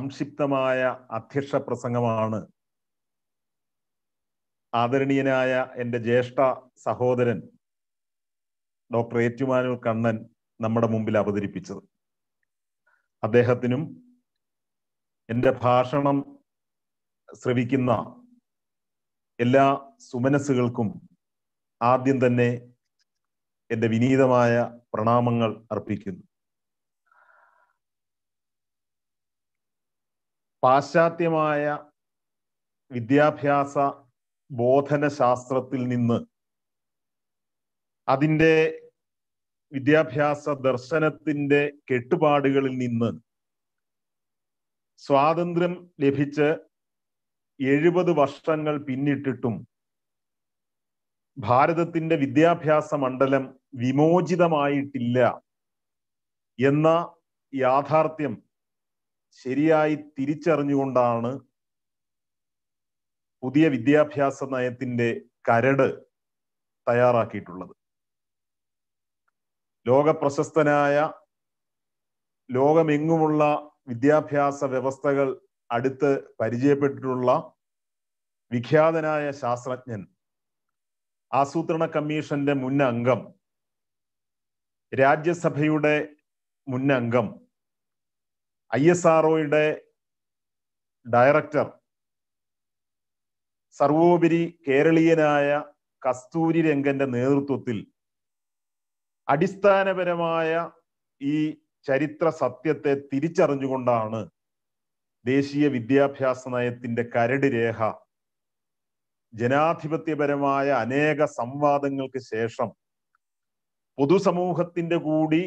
സംക്ഷിപ്തമായ അധ്യക്ഷ പ്രസംഗമാണ് ആദരണീയനായ എൻ്റെ ജ്യേഷ്ഠ സഹോദരൻ ഡോക്ടർ ഏറ്റുമാനൂർ കണ്ണൻ നമ്മുടെ മുമ്പിൽ അവതരിപ്പിച്ചത് അദ്ദേഹത്തിനും എൻ്റെ ഭാഷണം ശ്രവിക്കുന്ന എല്ലാ സുമനസ്സുകൾക്കും ആദ്യം തന്നെ എൻ്റെ വിനീതമായ പ്രണാമങ്ങൾ അർപ്പിക്കുന്നു പാശ്ചാത്യമായ വിദ്യാഭ്യാസ ബോധന ശാസ്ത്രത്തിൽ നിന്ന് അതിൻ്റെ വിദ്യാഭ്യാസ ദർശനത്തിൻ്റെ കെട്ടുപാടുകളിൽ നിന്ന് സ്വാതന്ത്ര്യം ലഭിച്ച് എഴുപത് വർഷങ്ങൾ പിന്നിട്ടിട്ടും ഭാരതത്തിൻ്റെ വിദ്യാഭ്യാസ മണ്ഡലം വിമോചിതമായിട്ടില്ല എന്ന യാഥാർത്ഥ്യം ശരിയായി തിരിച്ചറിഞ്ഞുകൊണ്ടാണ് പുതിയ വിദ്യാഭ്യാസ നയത്തിന്റെ കരട് തയ്യാറാക്കിയിട്ടുള്ളത് ലോക പ്രശസ്തനായ ലോകമെങ്ങുമുള്ള വിദ്യാഭ്യാസ വ്യവസ്ഥകൾ അടുത്ത് പരിചയപ്പെട്ടിട്ടുള്ള വിഖ്യാതനായ ശാസ്ത്രജ്ഞൻ ആസൂത്രണ കമ്മീഷന്റെ മുൻ അംഗം രാജ്യസഭയുടെ മുൻ അംഗം ഐ എസ് ആർ ഒയുടെ ഡയറക്ടർ സർവോപരി കേരളീയനായ കസ്തൂരി രംഗന്റെ നേതൃത്വത്തിൽ അടിസ്ഥാനപരമായ ഈ ചരിത്ര സത്യത്തെ തിരിച്ചറിഞ്ഞുകൊണ്ടാണ് ദേശീയ വിദ്യാഭ്യാസ നയത്തിന്റെ കരട് രേഖ ജനാധിപത്യപരമായ അനേക സംവാദങ്ങൾക്ക് ശേഷം പൊതുസമൂഹത്തിന്റെ കൂടി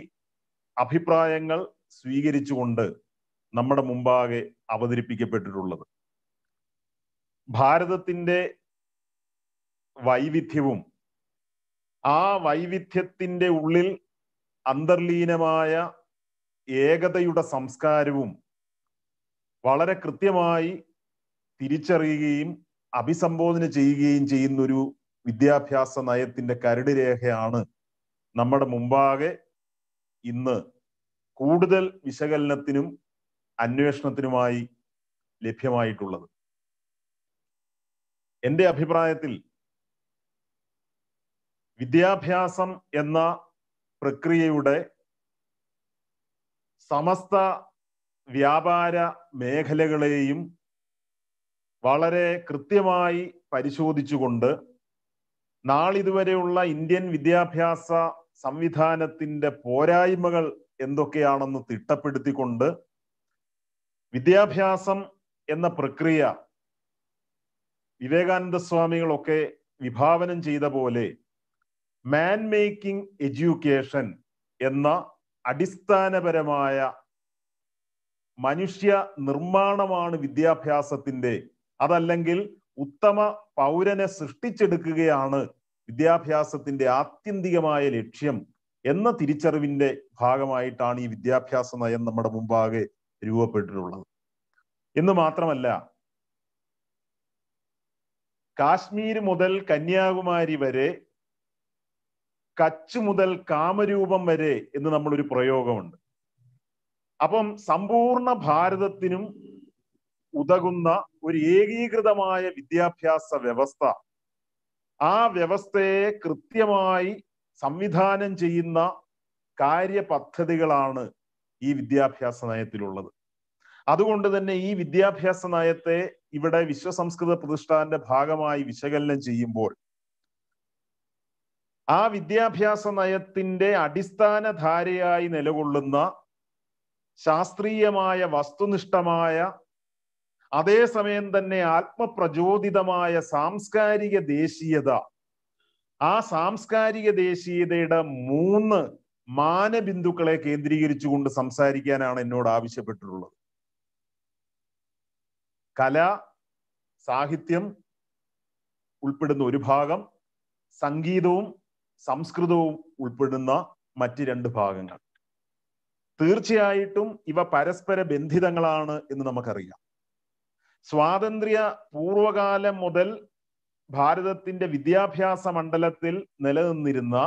അഭിപ്രായങ്ങൾ സ്വീകരിച്ചുകൊണ്ട് നമ്മുടെ മുമ്പാകെ അവതരിപ്പിക്കപ്പെട്ടിട്ടുള്ളത് ഭാരതത്തിൻ്റെ വൈവിധ്യവും ആ വൈവിധ്യത്തിൻ്റെ ഉള്ളിൽ അന്തർലീനമായ ഏകതയുടെ സംസ്കാരവും വളരെ കൃത്യമായി തിരിച്ചറിയുകയും അഭിസംബോധന ചെയ്യുകയും ചെയ്യുന്ന ഒരു വിദ്യാഭ്യാസ നയത്തിന്റെ കരട് രേഖയാണ് നമ്മുടെ മുമ്പാകെ ഇന്ന് കൂടുതൽ വിശകലനത്തിനും അന്വേഷണത്തിനുമായി ലഭ്യമായിട്ടുള്ളത് എൻ്റെ അഭിപ്രായത്തിൽ വിദ്യാഭ്യാസം എന്ന പ്രക്രിയയുടെ സമസ്ത വ്യാപാര മേഖലകളെയും വളരെ കൃത്യമായി പരിശോധിച്ചുകൊണ്ട് നാളിതുവരെയുള്ള ഇന്ത്യൻ വിദ്യാഭ്യാസ സംവിധാനത്തിൻ്റെ പോരായ്മകൾ എന്തൊക്കെയാണെന്ന് തിട്ടപ്പെടുത്തിക്കൊണ്ട് വിദ്യാഭ്യാസം എന്ന പ്രക്രിയ വിവേകാനന്ദ സ്വാമികളൊക്കെ വിഭാവനം ചെയ്ത പോലെ മാൻ മേക്കിംഗ് എഡ്യൂക്കേഷൻ എന്ന അടിസ്ഥാനപരമായ മനുഷ്യ നിർമ്മാണമാണ് വിദ്യാഭ്യാസത്തിന്റെ അതല്ലെങ്കിൽ ഉത്തമ പൗരനെ സൃഷ്ടിച്ചെടുക്കുകയാണ് വിദ്യാഭ്യാസത്തിന്റെ ആത്യന്തികമായ ലക്ഷ്യം എന്ന തിരിച്ചറിവിന്റെ ഭാഗമായിട്ടാണ് ഈ വിദ്യാഭ്യാസ നയം നമ്മുടെ മുമ്പാകെ രൂപപ്പെട്ടിട്ടുള്ളത് എന്ന് മാത്രമല്ല കാശ്മീർ മുതൽ കന്യാകുമാരി വരെ കച്ച് മുതൽ കാമരൂപം വരെ എന്ന് നമ്മളൊരു പ്രയോഗമുണ്ട് അപ്പം സമ്പൂർണ്ണ ഭാരതത്തിനും ഉതകുന്ന ഒരു ഏകീകൃതമായ വിദ്യാഭ്യാസ വ്യവസ്ഥ ആ വ്യവസ്ഥയെ കൃത്യമായി സംവിധാനം ചെയ്യുന്ന കാര്യപദ്ധതികളാണ് ഈ വിദ്യാഭ്യാസ നയത്തിലുള്ളത് അതുകൊണ്ട് തന്നെ ഈ വിദ്യാഭ്യാസ നയത്തെ ഇവിടെ സംസ്കൃത പ്രതിഷ്ഠാന്റെ ഭാഗമായി വിശകലനം ചെയ്യുമ്പോൾ ആ വിദ്യാഭ്യാസ നയത്തിന്റെ അടിസ്ഥാന ധാരയായി നിലകൊള്ളുന്ന ശാസ്ത്രീയമായ വസ്തുനിഷ്ഠമായ അതേസമയം തന്നെ ആത്മപ്രചോദിതമായ സാംസ്കാരിക ദേശീയത ആ സാംസ്കാരിക ദേശീയതയുടെ മൂന്ന് മാനബിന്ദുക്കളെ കേന്ദ്രീകരിച്ചുകൊണ്ട് സംസാരിക്കാനാണ് എന്നോട് ആവശ്യപ്പെട്ടിട്ടുള്ളത് കല സാഹിത്യം ഉൾപ്പെടുന്ന ഒരു ഭാഗം സംഗീതവും സംസ്കൃതവും ഉൾപ്പെടുന്ന മറ്റ് രണ്ട് ഭാഗങ്ങൾ തീർച്ചയായിട്ടും ഇവ പരസ്പര ബന്ധിതങ്ങളാണ് എന്ന് നമുക്കറിയാം സ്വാതന്ത്ര്യ പൂർവകാലം മുതൽ ഭാരതത്തിന്റെ വിദ്യാഭ്യാസ മണ്ഡലത്തിൽ നിലനിന്നിരുന്ന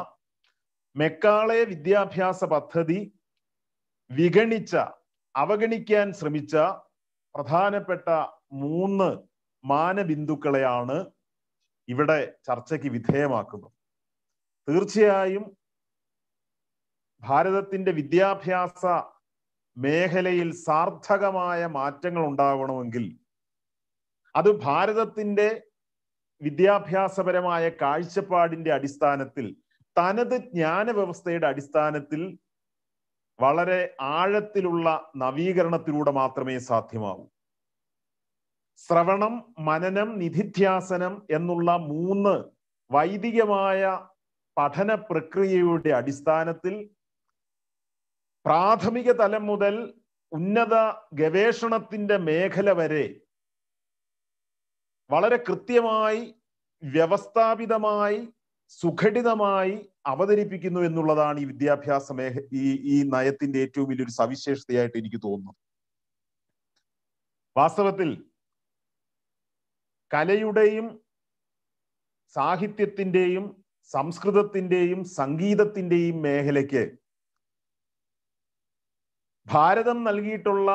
മെക്കാളെ വിദ്യാഭ്യാസ പദ്ധതി വിഗണിച്ച അവഗണിക്കാൻ ശ്രമിച്ച പ്രധാനപ്പെട്ട മൂന്ന് മാനബിന്ദുക്കളെയാണ് ഇവിടെ ചർച്ചയ്ക്ക് വിധേയമാക്കുന്നത് തീർച്ചയായും ഭാരതത്തിന്റെ വിദ്യാഭ്യാസ മേഖലയിൽ സാർത്ഥകമായ മാറ്റങ്ങൾ ഉണ്ടാകണമെങ്കിൽ അത് ഭാരതത്തിന്റെ വിദ്യാഭ്യാസപരമായ കാഴ്ചപ്പാടിന്റെ അടിസ്ഥാനത്തിൽ തനത് ജ്ഞാന വ്യവസ്ഥയുടെ അടിസ്ഥാനത്തിൽ വളരെ ആഴത്തിലുള്ള നവീകരണത്തിലൂടെ മാത്രമേ സാധ്യമാവൂ ശ്രവണം മനനം നിധിധ്യാസനം എന്നുള്ള മൂന്ന് വൈദികമായ പഠന പ്രക്രിയയുടെ അടിസ്ഥാനത്തിൽ പ്രാഥമിക തലം മുതൽ ഉന്നത ഗവേഷണത്തിന്റെ മേഖല വരെ വളരെ കൃത്യമായി വ്യവസ്ഥാപിതമായി സുഘടിതമായി അവതരിപ്പിക്കുന്നു എന്നുള്ളതാണ് ഈ വിദ്യാഭ്യാസ മേഖ ഈ ഈ നയത്തിന്റെ ഏറ്റവും വലിയൊരു സവിശേഷതയായിട്ട് എനിക്ക് തോന്നുന്നു വാസ്തവത്തിൽ കലയുടെയും സാഹിത്യത്തിന്റെയും സംസ്കൃതത്തിന്റെയും സംഗീതത്തിന്റെയും മേഖലയ്ക്ക് ഭാരതം നൽകിയിട്ടുള്ള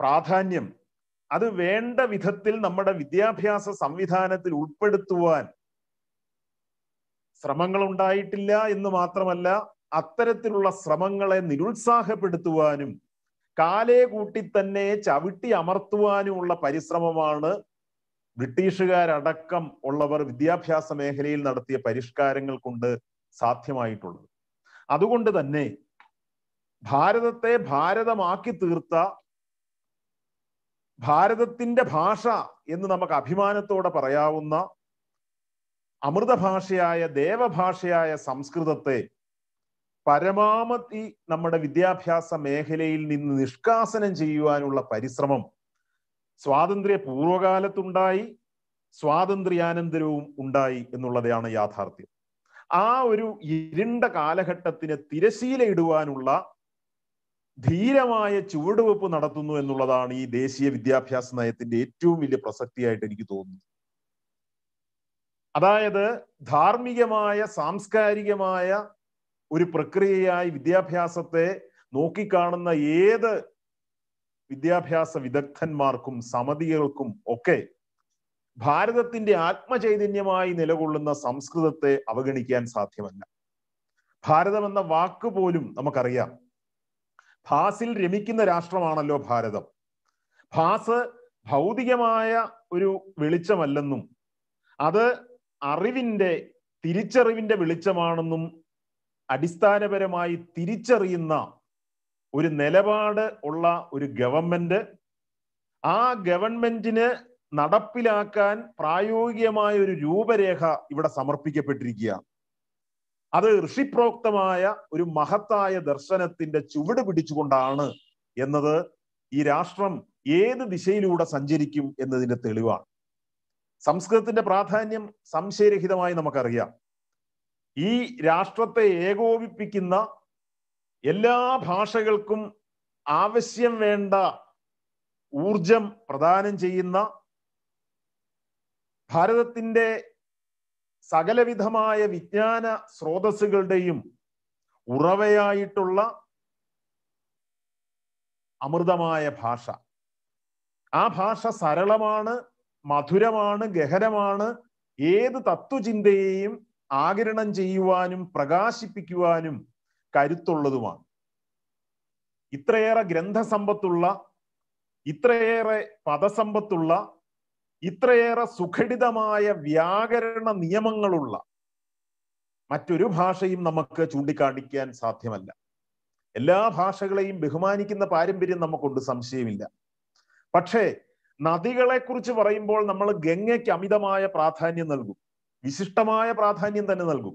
പ്രാധാന്യം അത് വേണ്ട വിധത്തിൽ നമ്മുടെ വിദ്യാഭ്യാസ സംവിധാനത്തിൽ ഉൾപ്പെടുത്തുവാൻ ശ്രമങ്ങൾ ഉണ്ടായിട്ടില്ല എന്ന് മാത്രമല്ല അത്തരത്തിലുള്ള ശ്രമങ്ങളെ നിരുത്സാഹപ്പെടുത്തുവാനും കാലേ കൂട്ടി തന്നെ ചവിട്ടി അമർത്തുവാനുമുള്ള പരിശ്രമമാണ് ബ്രിട്ടീഷുകാരടക്കം ഉള്ളവർ വിദ്യാഭ്യാസ മേഖലയിൽ നടത്തിയ പരിഷ്കാരങ്ങൾ കൊണ്ട് സാധ്യമായിട്ടുള്ളത് അതുകൊണ്ട് തന്നെ ഭാരതത്തെ ഭാരതമാക്കി തീർത്ത ഭാരതത്തിന്റെ ഭാഷ എന്ന് നമുക്ക് അഭിമാനത്തോടെ പറയാവുന്ന അമൃതഭാഷയായ ദേവഭാഷയായ സംസ്കൃതത്തെ പരമാവധി നമ്മുടെ വിദ്യാഭ്യാസ മേഖലയിൽ നിന്ന് നിഷ്കാസനം ചെയ്യുവാനുള്ള പരിശ്രമം സ്വാതന്ത്ര്യ പൂർവകാലത്തുണ്ടായി സ്വാതന്ത്ര്യാനന്തരവും ഉണ്ടായി എന്നുള്ളതാണ് യാഥാർത്ഥ്യം ആ ഒരു ഇരുണ്ട കാലഘട്ടത്തിന് ഇടുവാനുള്ള ധീരമായ ചുവടുവെപ്പ് നടത്തുന്നു എന്നുള്ളതാണ് ഈ ദേശീയ വിദ്യാഭ്യാസ നയത്തിന്റെ ഏറ്റവും വലിയ പ്രസക്തിയായിട്ട് എനിക്ക് തോന്നുന്നത് അതായത് ധാർമ്മികമായ സാംസ്കാരികമായ ഒരു പ്രക്രിയയായി വിദ്യാഭ്യാസത്തെ നോക്കിക്കാണുന്ന ഏത് വിദ്യാഭ്യാസ വിദഗ്ധന്മാർക്കും സമിതികൾക്കും ഒക്കെ ഭാരതത്തിന്റെ ആത്മചൈതന്യമായി നിലകൊള്ളുന്ന സംസ്കൃതത്തെ അവഗണിക്കാൻ സാധ്യമല്ല ഭാരതം എന്ന വാക്ക് പോലും നമുക്കറിയാം ഭാസിൽ രമിക്കുന്ന രാഷ്ട്രമാണല്ലോ ഭാരതം ഭാസ് ഭൗതികമായ ഒരു വെളിച്ചമല്ലെന്നും അത് അറിവിന്റെ തിരിച്ചറിവിന്റെ വെളിച്ചമാണെന്നും അടിസ്ഥാനപരമായി തിരിച്ചറിയുന്ന ഒരു നിലപാട് ഉള്ള ഒരു ഗവൺമെന്റ് ആ ഗവൺമെന്റിന് നടപ്പിലാക്കാൻ പ്രായോഗികമായ ഒരു രൂപരേഖ ഇവിടെ സമർപ്പിക്കപ്പെട്ടിരിക്കുക അത് ഋഷിപ്രോക്തമായ ഒരു മഹത്തായ ദർശനത്തിന്റെ ചുവട് പിടിച്ചുകൊണ്ടാണ് എന്നത് ഈ രാഷ്ട്രം ഏത് ദിശയിലൂടെ സഞ്ചരിക്കും എന്നതിന്റെ തെളിവാണ് സംസ്കൃതത്തിന്റെ പ്രാധാന്യം സംശയരഹിതമായി നമുക്കറിയാം ഈ രാഷ്ട്രത്തെ ഏകോപിപ്പിക്കുന്ന എല്ലാ ഭാഷകൾക്കും ആവശ്യം വേണ്ട ഊർജം പ്രദാനം ചെയ്യുന്ന ഭാരതത്തിന്റെ സകലവിധമായ വിജ്ഞാന സ്രോതസ്സുകളുടെയും ഉറവയായിട്ടുള്ള അമൃതമായ ഭാഷ ആ ഭാഷ സരളമാണ് മധുരമാണ് ഗഹനമാണ് ഏത് തത്വചിന്തയെയും ആകിരണം ചെയ്യുവാനും പ്രകാശിപ്പിക്കുവാനും കരുത്തുള്ളതുമാണ് ഇത്രയേറെ ഗ്രന്ഥസമ്പത്തുള്ള ഇത്രയേറെ പദസമ്പത്തുള്ള ഇത്രയേറെ സുഘടിതമായ വ്യാകരണ നിയമങ്ങളുള്ള മറ്റൊരു ഭാഷയും നമുക്ക് ചൂണ്ടിക്കാണിക്കാൻ സാധ്യമല്ല എല്ലാ ഭാഷകളെയും ബഹുമാനിക്കുന്ന പാരമ്പര്യം നമുക്കുണ്ട് സംശയമില്ല പക്ഷേ നദികളെ കുറിച്ച് പറയുമ്പോൾ നമ്മൾ ഗംഗയ്ക്ക് അമിതമായ പ്രാധാന്യം നൽകും വിശിഷ്ടമായ പ്രാധാന്യം തന്നെ നൽകും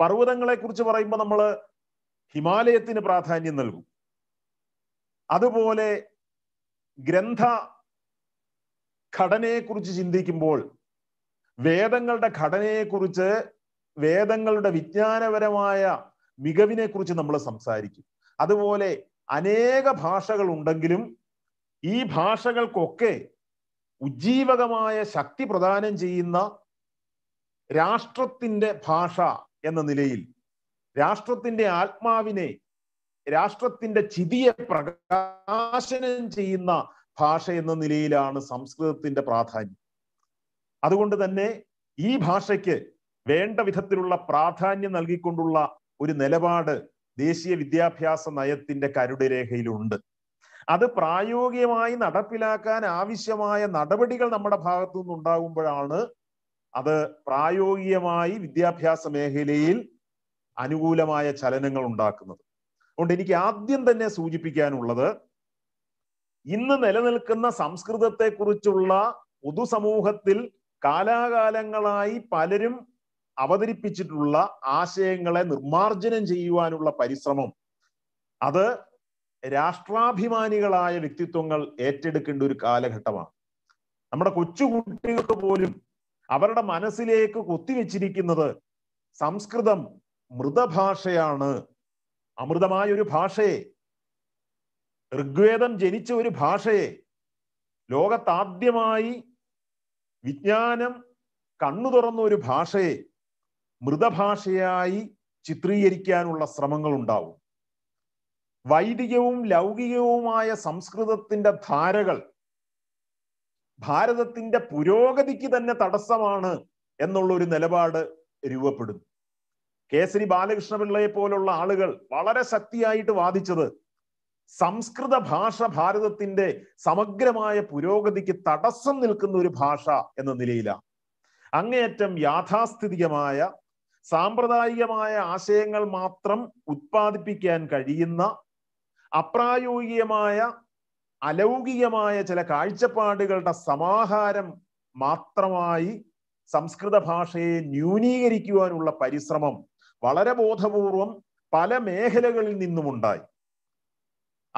പർവ്വതങ്ങളെ കുറിച്ച് പറയുമ്പോൾ നമ്മൾ ഹിമാലയത്തിന് പ്രാധാന്യം നൽകും അതുപോലെ ഗ്രന്ഥ കുറിച്ച് ചിന്തിക്കുമ്പോൾ വേദങ്ങളുടെ കുറിച്ച് വേദങ്ങളുടെ വിജ്ഞാനപരമായ മികവിനെ കുറിച്ച് നമ്മൾ സംസാരിക്കും അതുപോലെ അനേക ഭാഷകൾ ഉണ്ടെങ്കിലും ഈ ഭാഷകൾക്കൊക്കെ ഉജ്ജീവകമായ ശക്തി പ്രദാനം ചെയ്യുന്ന രാഷ്ട്രത്തിന്റെ ഭാഷ എന്ന നിലയിൽ രാഷ്ട്രത്തിന്റെ ആത്മാവിനെ രാഷ്ട്രത്തിന്റെ ചിതിയെ പ്രകാശനം ചെയ്യുന്ന ഭാഷ എന്ന നിലയിലാണ് സംസ്കൃതത്തിന്റെ പ്രാധാന്യം അതുകൊണ്ട് തന്നെ ഈ ഭാഷയ്ക്ക് വേണ്ട വിധത്തിലുള്ള പ്രാധാന്യം നൽകിക്കൊണ്ടുള്ള ഒരു നിലപാട് ദേശീയ വിദ്യാഭ്യാസ നയത്തിന്റെ കരുടരേഖയിലുണ്ട് അത് പ്രായോഗികമായി നടപ്പിലാക്കാൻ ആവശ്യമായ നടപടികൾ നമ്മുടെ ഭാഗത്തു നിന്നുണ്ടാകുമ്പോഴാണ് അത് പ്രായോഗികമായി വിദ്യാഭ്യാസ മേഖലയിൽ അനുകൂലമായ ചലനങ്ങൾ ഉണ്ടാക്കുന്നത് അതുകൊണ്ട് എനിക്ക് ആദ്യം തന്നെ സൂചിപ്പിക്കാനുള്ളത് ഇന്ന് നിലനിൽക്കുന്ന സംസ്കൃതത്തെക്കുറിച്ചുള്ള പൊതുസമൂഹത്തിൽ കാലാകാലങ്ങളായി പലരും അവതരിപ്പിച്ചിട്ടുള്ള ആശയങ്ങളെ നിർമാർജനം ചെയ്യുവാനുള്ള പരിശ്രമം അത് രാഷ്ട്രാഭിമാനികളായ വ്യക്തിത്വങ്ങൾ ഏറ്റെടുക്കേണ്ട ഒരു കാലഘട്ടമാണ് നമ്മുടെ കൊച്ചുകുട്ടികൾ പോലും അവരുടെ മനസ്സിലേക്ക് കൊത്തിവെച്ചിരിക്കുന്നത് സംസ്കൃതം മൃതഭാഷയാണ് അമൃതമായ ഒരു ഭാഷയെ ഋഗ്വേദം ജനിച്ച ഒരു ഭാഷയെ ലോകത്താദ്യമായി വിജ്ഞാനം കണ്ണു തുറന്ന ഒരു ഭാഷയെ മൃതഭാഷയായി ചിത്രീകരിക്കാനുള്ള ശ്രമങ്ങൾ ഉണ്ടാവും വൈദികവും ലൗകികവുമായ സംസ്കൃതത്തിന്റെ ധാരകൾ ഭാരതത്തിന്റെ പുരോഗതിക്ക് തന്നെ തടസ്സമാണ് എന്നുള്ള ഒരു നിലപാട് രൂപപ്പെടുന്നു കേസരി ബാലകൃഷ്ണപിള്ളയെ പോലുള്ള ആളുകൾ വളരെ ശക്തിയായിട്ട് വാദിച്ചത് സംസ്കൃത ഭാഷ ഭാരതത്തിന്റെ സമഗ്രമായ പുരോഗതിക്ക് തടസ്സം നിൽക്കുന്ന ഒരു ഭാഷ എന്ന നിലയിലാണ് അങ്ങേയറ്റം യാഥാസ്ഥിതികമായ സാമ്പ്രദായികമായ ആശയങ്ങൾ മാത്രം ഉത്പാദിപ്പിക്കാൻ കഴിയുന്ന അപ്രായോഗികമായ അലൗകികമായ ചില കാഴ്ചപ്പാടുകളുടെ സമാഹാരം മാത്രമായി സംസ്കൃത ഭാഷയെ ന്യൂനീകരിക്കുവാനുള്ള പരിശ്രമം വളരെ ബോധപൂർവം പല മേഖലകളിൽ നിന്നുമുണ്ടായി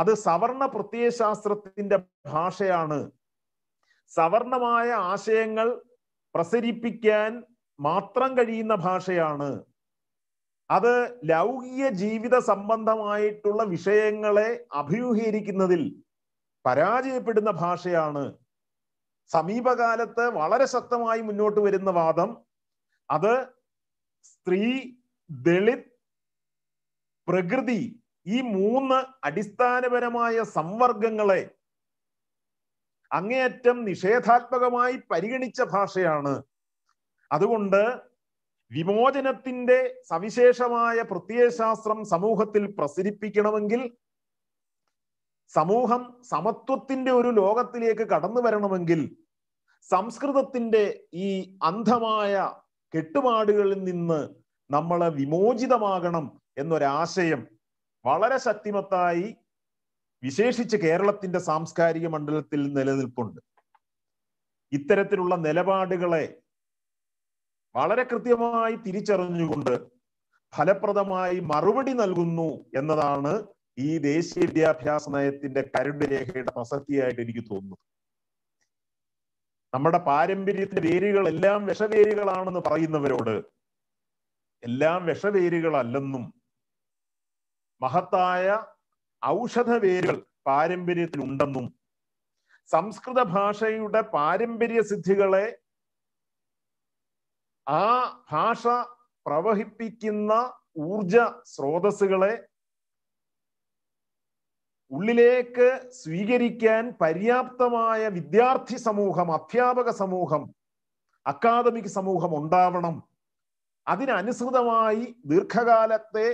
അത് സവർണ പ്രത്യയശാസ്ത്രത്തിന്റെ ഭാഷയാണ് സവർണമായ ആശയങ്ങൾ പ്രസരിപ്പിക്കാൻ മാത്രം കഴിയുന്ന ഭാഷയാണ് അത് ലൗകിക ജീവിത സംബന്ധമായിട്ടുള്ള വിഷയങ്ങളെ അഭിമുഖീകരിക്കുന്നതിൽ പരാജയപ്പെടുന്ന ഭാഷയാണ് സമീപകാലത്ത് വളരെ ശക്തമായി മുന്നോട്ട് വരുന്ന വാദം അത് സ്ത്രീ ദളിത് പ്രകൃതി ഈ മൂന്ന് അടിസ്ഥാനപരമായ സംവർഗങ്ങളെ അങ്ങേയറ്റം നിഷേധാത്മകമായി പരിഗണിച്ച ഭാഷയാണ് അതുകൊണ്ട് വിമോചനത്തിന്റെ സവിശേഷമായ പ്രത്യയശാസ്ത്രം സമൂഹത്തിൽ പ്രസരിപ്പിക്കണമെങ്കിൽ സമൂഹം സമത്വത്തിന്റെ ഒരു ലോകത്തിലേക്ക് കടന്നു വരണമെങ്കിൽ സംസ്കൃതത്തിന്റെ ഈ അന്ധമായ കെട്ടുപാടുകളിൽ നിന്ന് നമ്മൾ വിമോചിതമാകണം എന്നൊരാശയം വളരെ ശക്തിമത്തായി വിശേഷിച്ച് കേരളത്തിന്റെ സാംസ്കാരിക മണ്ഡലത്തിൽ നിലനിൽപ്പുണ്ട് ഇത്തരത്തിലുള്ള നിലപാടുകളെ വളരെ കൃത്യമായി തിരിച്ചറിഞ്ഞുകൊണ്ട് ഫലപ്രദമായി മറുപടി നൽകുന്നു എന്നതാണ് ഈ ദേശീയ വിദ്യാഭ്യാസ നയത്തിന്റെ കരുട് രേഖയുടെ പ്രസക്തിയായിട്ട് എനിക്ക് തോന്നുന്നു നമ്മുടെ പാരമ്പര്യത്തിന്റെ വേരുകൾ എല്ലാം വിഷവേരുകളാണെന്ന് പറയുന്നവരോട് എല്ലാം വിഷവേരുകളല്ലെന്നും മഹത്തായ ഔഷധ വേരുകൾ പാരമ്പര്യത്തിലുണ്ടെന്നും സംസ്കൃത ഭാഷയുടെ പാരമ്പര്യ സിദ്ധികളെ ആ ഭാഷ പ്രവഹിപ്പിക്കുന്ന ഊർജ സ്രോതസ്സുകളെ ഉള്ളിലേക്ക് സ്വീകരിക്കാൻ പര്യാപ്തമായ വിദ്യാർത്ഥി സമൂഹം അധ്യാപക സമൂഹം അക്കാദമിക് സമൂഹം ഉണ്ടാവണം അതിനനുസൃതമായി ദീർഘകാലത്തെ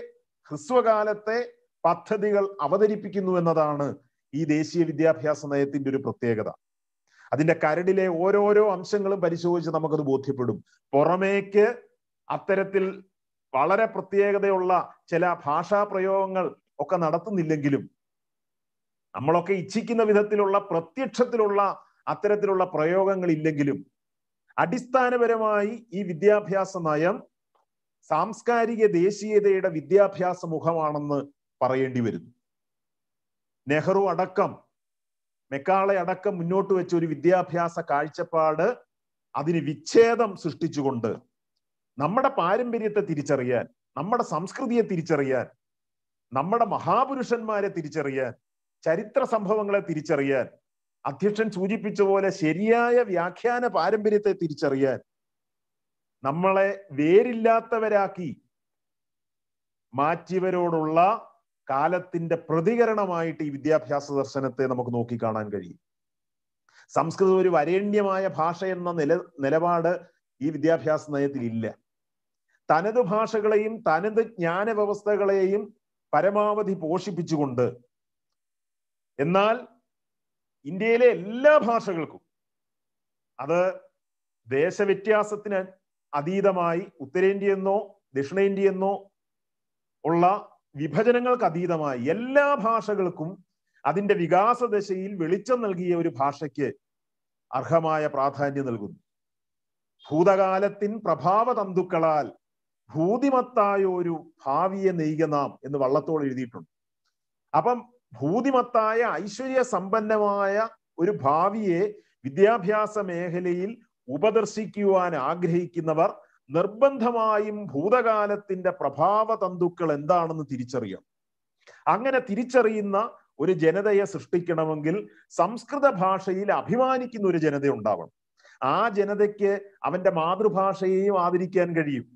ഹ്രസ്വകാലത്തെ പദ്ധതികൾ അവതരിപ്പിക്കുന്നു എന്നതാണ് ഈ ദേശീയ വിദ്യാഭ്യാസ നയത്തിന്റെ ഒരു പ്രത്യേകത അതിന്റെ കരടിലെ ഓരോരോ അംശങ്ങളും പരിശോധിച്ച് നമുക്കത് ബോധ്യപ്പെടും പുറമേക്ക് അത്തരത്തിൽ വളരെ പ്രത്യേകതയുള്ള ചില ഭാഷാ പ്രയോഗങ്ങൾ ഒക്കെ നടത്തുന്നില്ലെങ്കിലും നമ്മളൊക്കെ ഇച്ഛിക്കുന്ന വിധത്തിലുള്ള പ്രത്യക്ഷത്തിലുള്ള അത്തരത്തിലുള്ള പ്രയോഗങ്ങൾ ഇല്ലെങ്കിലും അടിസ്ഥാനപരമായി ഈ വിദ്യാഭ്യാസ നയം സാംസ്കാരിക ദേശീയതയുടെ വിദ്യാഭ്യാസ മുഖമാണെന്ന് പറയേണ്ടി വരുന്നു നെഹ്റു അടക്കം മെക്കാളെ അടക്കം മുന്നോട്ട് വെച്ച ഒരു വിദ്യാഭ്യാസ കാഴ്ചപ്പാട് അതിന് വിച്ഛേദം സൃഷ്ടിച്ചുകൊണ്ട് നമ്മുടെ പാരമ്പര്യത്തെ തിരിച്ചറിയാൻ നമ്മുടെ സംസ്കൃതിയെ തിരിച്ചറിയാൻ നമ്മുടെ മഹാപുരുഷന്മാരെ തിരിച്ചറിയാൻ ചരിത്ര സംഭവങ്ങളെ തിരിച്ചറിയാൻ അധ്യക്ഷൻ സൂചിപ്പിച്ച പോലെ ശരിയായ വ്യാഖ്യാന പാരമ്പര്യത്തെ തിരിച്ചറിയാൻ നമ്മളെ വേരില്ലാത്തവരാക്കി മാറ്റിയവരോടുള്ള കാലത്തിന്റെ പ്രതികരണമായിട്ട് ഈ വിദ്യാഭ്യാസ ദർശനത്തെ നമുക്ക് നോക്കിക്കാണാൻ കഴിയും സംസ്കൃതം ഒരു വരേണ്യമായ ഭാഷ എന്ന നില നിലപാട് ഈ വിദ്യാഭ്യാസ നയത്തിൽ ഇല്ല തനത് ഭാഷകളെയും തനത് ജ്ഞാന വ്യവസ്ഥകളെയും പരമാവധി പോഷിപ്പിച്ചുകൊണ്ട് എന്നാൽ ഇന്ത്യയിലെ എല്ലാ ഭാഷകൾക്കും അത് ദേശവ്യത്യാസത്തിന് അതീതമായി ഉത്തരേന്ത്യയെന്നോ ദക്ഷിണേന്ത്യയെന്നോ ഉള്ള വിഭജനങ്ങൾക്ക് അതീതമായി എല്ലാ ഭാഷകൾക്കും അതിന്റെ വികാസദശയിൽ വെളിച്ചം നൽകിയ ഒരു ഭാഷയ്ക്ക് അർഹമായ പ്രാധാന്യം നൽകുന്നു ഭൂതകാലത്തിൻ തന്തുക്കളാൽ ഭൂതിമത്തായ ഒരു ഭാവിയെ നെയ്യ നാം എന്ന് വള്ളത്തോൾ എഴുതിയിട്ടുണ്ട് അപ്പം ഭൂതിമത്തായ ഐശ്വര്യ സമ്പന്നമായ ഒരു ഭാവിയെ വിദ്യാഭ്യാസ മേഖലയിൽ ഉപദർശിക്കുവാൻ ആഗ്രഹിക്കുന്നവർ നിർബന്ധമായും ഭൂതകാലത്തിന്റെ പ്രഭാവ തന്തുക്കൾ എന്താണെന്ന് തിരിച്ചറിയണം അങ്ങനെ തിരിച്ചറിയുന്ന ഒരു ജനതയെ സൃഷ്ടിക്കണമെങ്കിൽ സംസ്കൃത ഭാഷയിൽ അഭിമാനിക്കുന്ന ഒരു ജനത ഉണ്ടാവണം ആ ജനതയ്ക്ക് അവന്റെ മാതൃഭാഷയെയും ആദരിക്കാൻ കഴിയും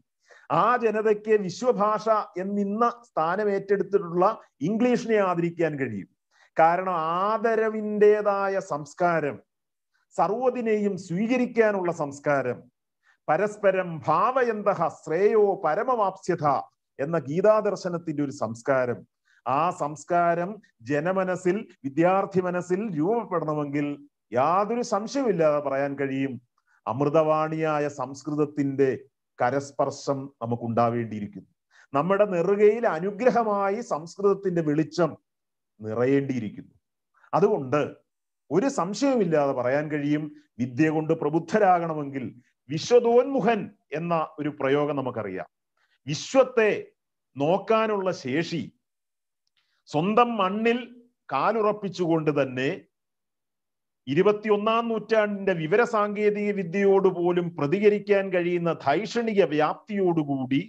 ആ ജനതയ്ക്ക് വിശ്വഭാഷ എന്നിന്ന സ്ഥാനം ഏറ്റെടുത്തിട്ടുള്ള ഇംഗ്ലീഷിനെ ആദരിക്കാൻ കഴിയും കാരണം ആദരവിൻ്റെതായ സംസ്കാരം സർവ്വതിനെയും സ്വീകരിക്കാനുള്ള സംസ്കാരം പരസ്പരം ഭാവയന്ത ശ്രേയോ പരമവാപ്സ്യത എന്ന ഗീതാദർശനത്തിന്റെ ഒരു സംസ്കാരം ആ സംസ്കാരം ജനമനസ്സിൽ വിദ്യാർത്ഥി മനസ്സിൽ രൂപപ്പെടണമെങ്കിൽ യാതൊരു സംശയമില്ലാതെ പറയാൻ കഴിയും അമൃതവാണിയായ സംസ്കൃതത്തിന്റെ കരസ്പർശം നമുക്കുണ്ടാവേണ്ടിയിരിക്കുന്നു നമ്മുടെ നെറുകയിൽ അനുഗ്രഹമായി സംസ്കൃതത്തിന്റെ വെളിച്ചം നിറയേണ്ടിയിരിക്കുന്നു അതുകൊണ്ട് ഒരു സംശയവുമില്ലാതെ പറയാൻ കഴിയും വിദ്യ കൊണ്ട് പ്രബുദ്ധരാകണമെങ്കിൽ വിശ്വതോന്മുഖൻ എന്ന ഒരു പ്രയോഗം നമുക്കറിയാം വിശ്വത്തെ നോക്കാനുള്ള ശേഷി സ്വന്തം മണ്ണിൽ കാലുറപ്പിച്ചുകൊണ്ട് തന്നെ ഇരുപത്തിയൊന്നാം നൂറ്റാണ്ടിന്റെ വിവര സാങ്കേതിക വിദ്യയോട് പോലും പ്രതികരിക്കാൻ കഴിയുന്ന ധൈഷണിക വ്യാപ്തിയോടുകൂടി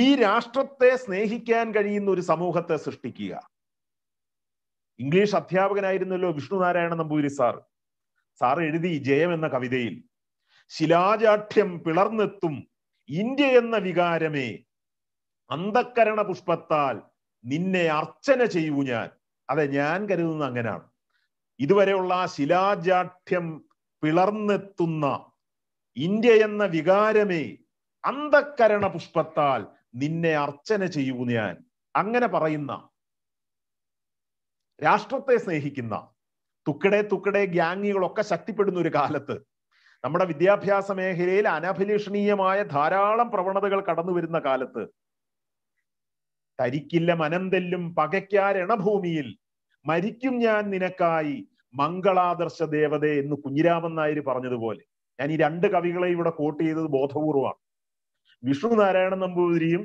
ഈ രാഷ്ട്രത്തെ സ്നേഹിക്കാൻ കഴിയുന്ന ഒരു സമൂഹത്തെ സൃഷ്ടിക്കുക ഇംഗ്ലീഷ് അധ്യാപകനായിരുന്നല്ലോ വിഷ്ണു നാരായണ നമ്പൂതിരി സാർ സാർ എഴുതി ജയം എന്ന കവിതയിൽ ശിലാജാഠ്യം പിളർന്നെത്തും ഇന്ത്യ എന്ന വികാരമേ അന്ധക്കരണ പുഷ്പത്താൽ നിന്നെ അർച്ചന ചെയ്യൂ ഞാൻ അതെ ഞാൻ കരുതുന്ന അങ്ങനെയാണ് ഇതുവരെയുള്ള ആ ശിലാജാഠ്യം പിളർന്നെത്തുന്ന ഇന്ത്യ എന്ന വികാരമേ അന്ധക്കരണ പുഷ്പത്താൽ നിന്നെ അർച്ചന ചെയ്യൂ ഞാൻ അങ്ങനെ പറയുന്ന രാഷ്ട്രത്തെ സ്നേഹിക്കുന്ന തുക്കടെ തുക്കടെ ഗ്യാങ്ങികളൊക്കെ ശക്തിപ്പെടുന്ന ഒരു കാലത്ത് നമ്മുടെ വിദ്യാഭ്യാസ മേഖലയിൽ അനഭിലഷണീയമായ ധാരാളം പ്രവണതകൾ കടന്നു വരുന്ന കാലത്ത് തരിക്കില്ല മനന്തല്ലും പകയ്ക്കാരണഭൂമിയിൽ മരിക്കും ഞാൻ നിനക്കായി മംഗളാദർശ ദേവത എന്ന് കുഞ്ഞിരാമൻ നായർ പറഞ്ഞതുപോലെ ഞാൻ ഈ രണ്ട് കവികളെ ഇവിടെ കോട്ട് ചെയ്തത് ബോധപൂർവമാണ് വിഷ്ണു നാരായണ നമ്പൂതിരിയും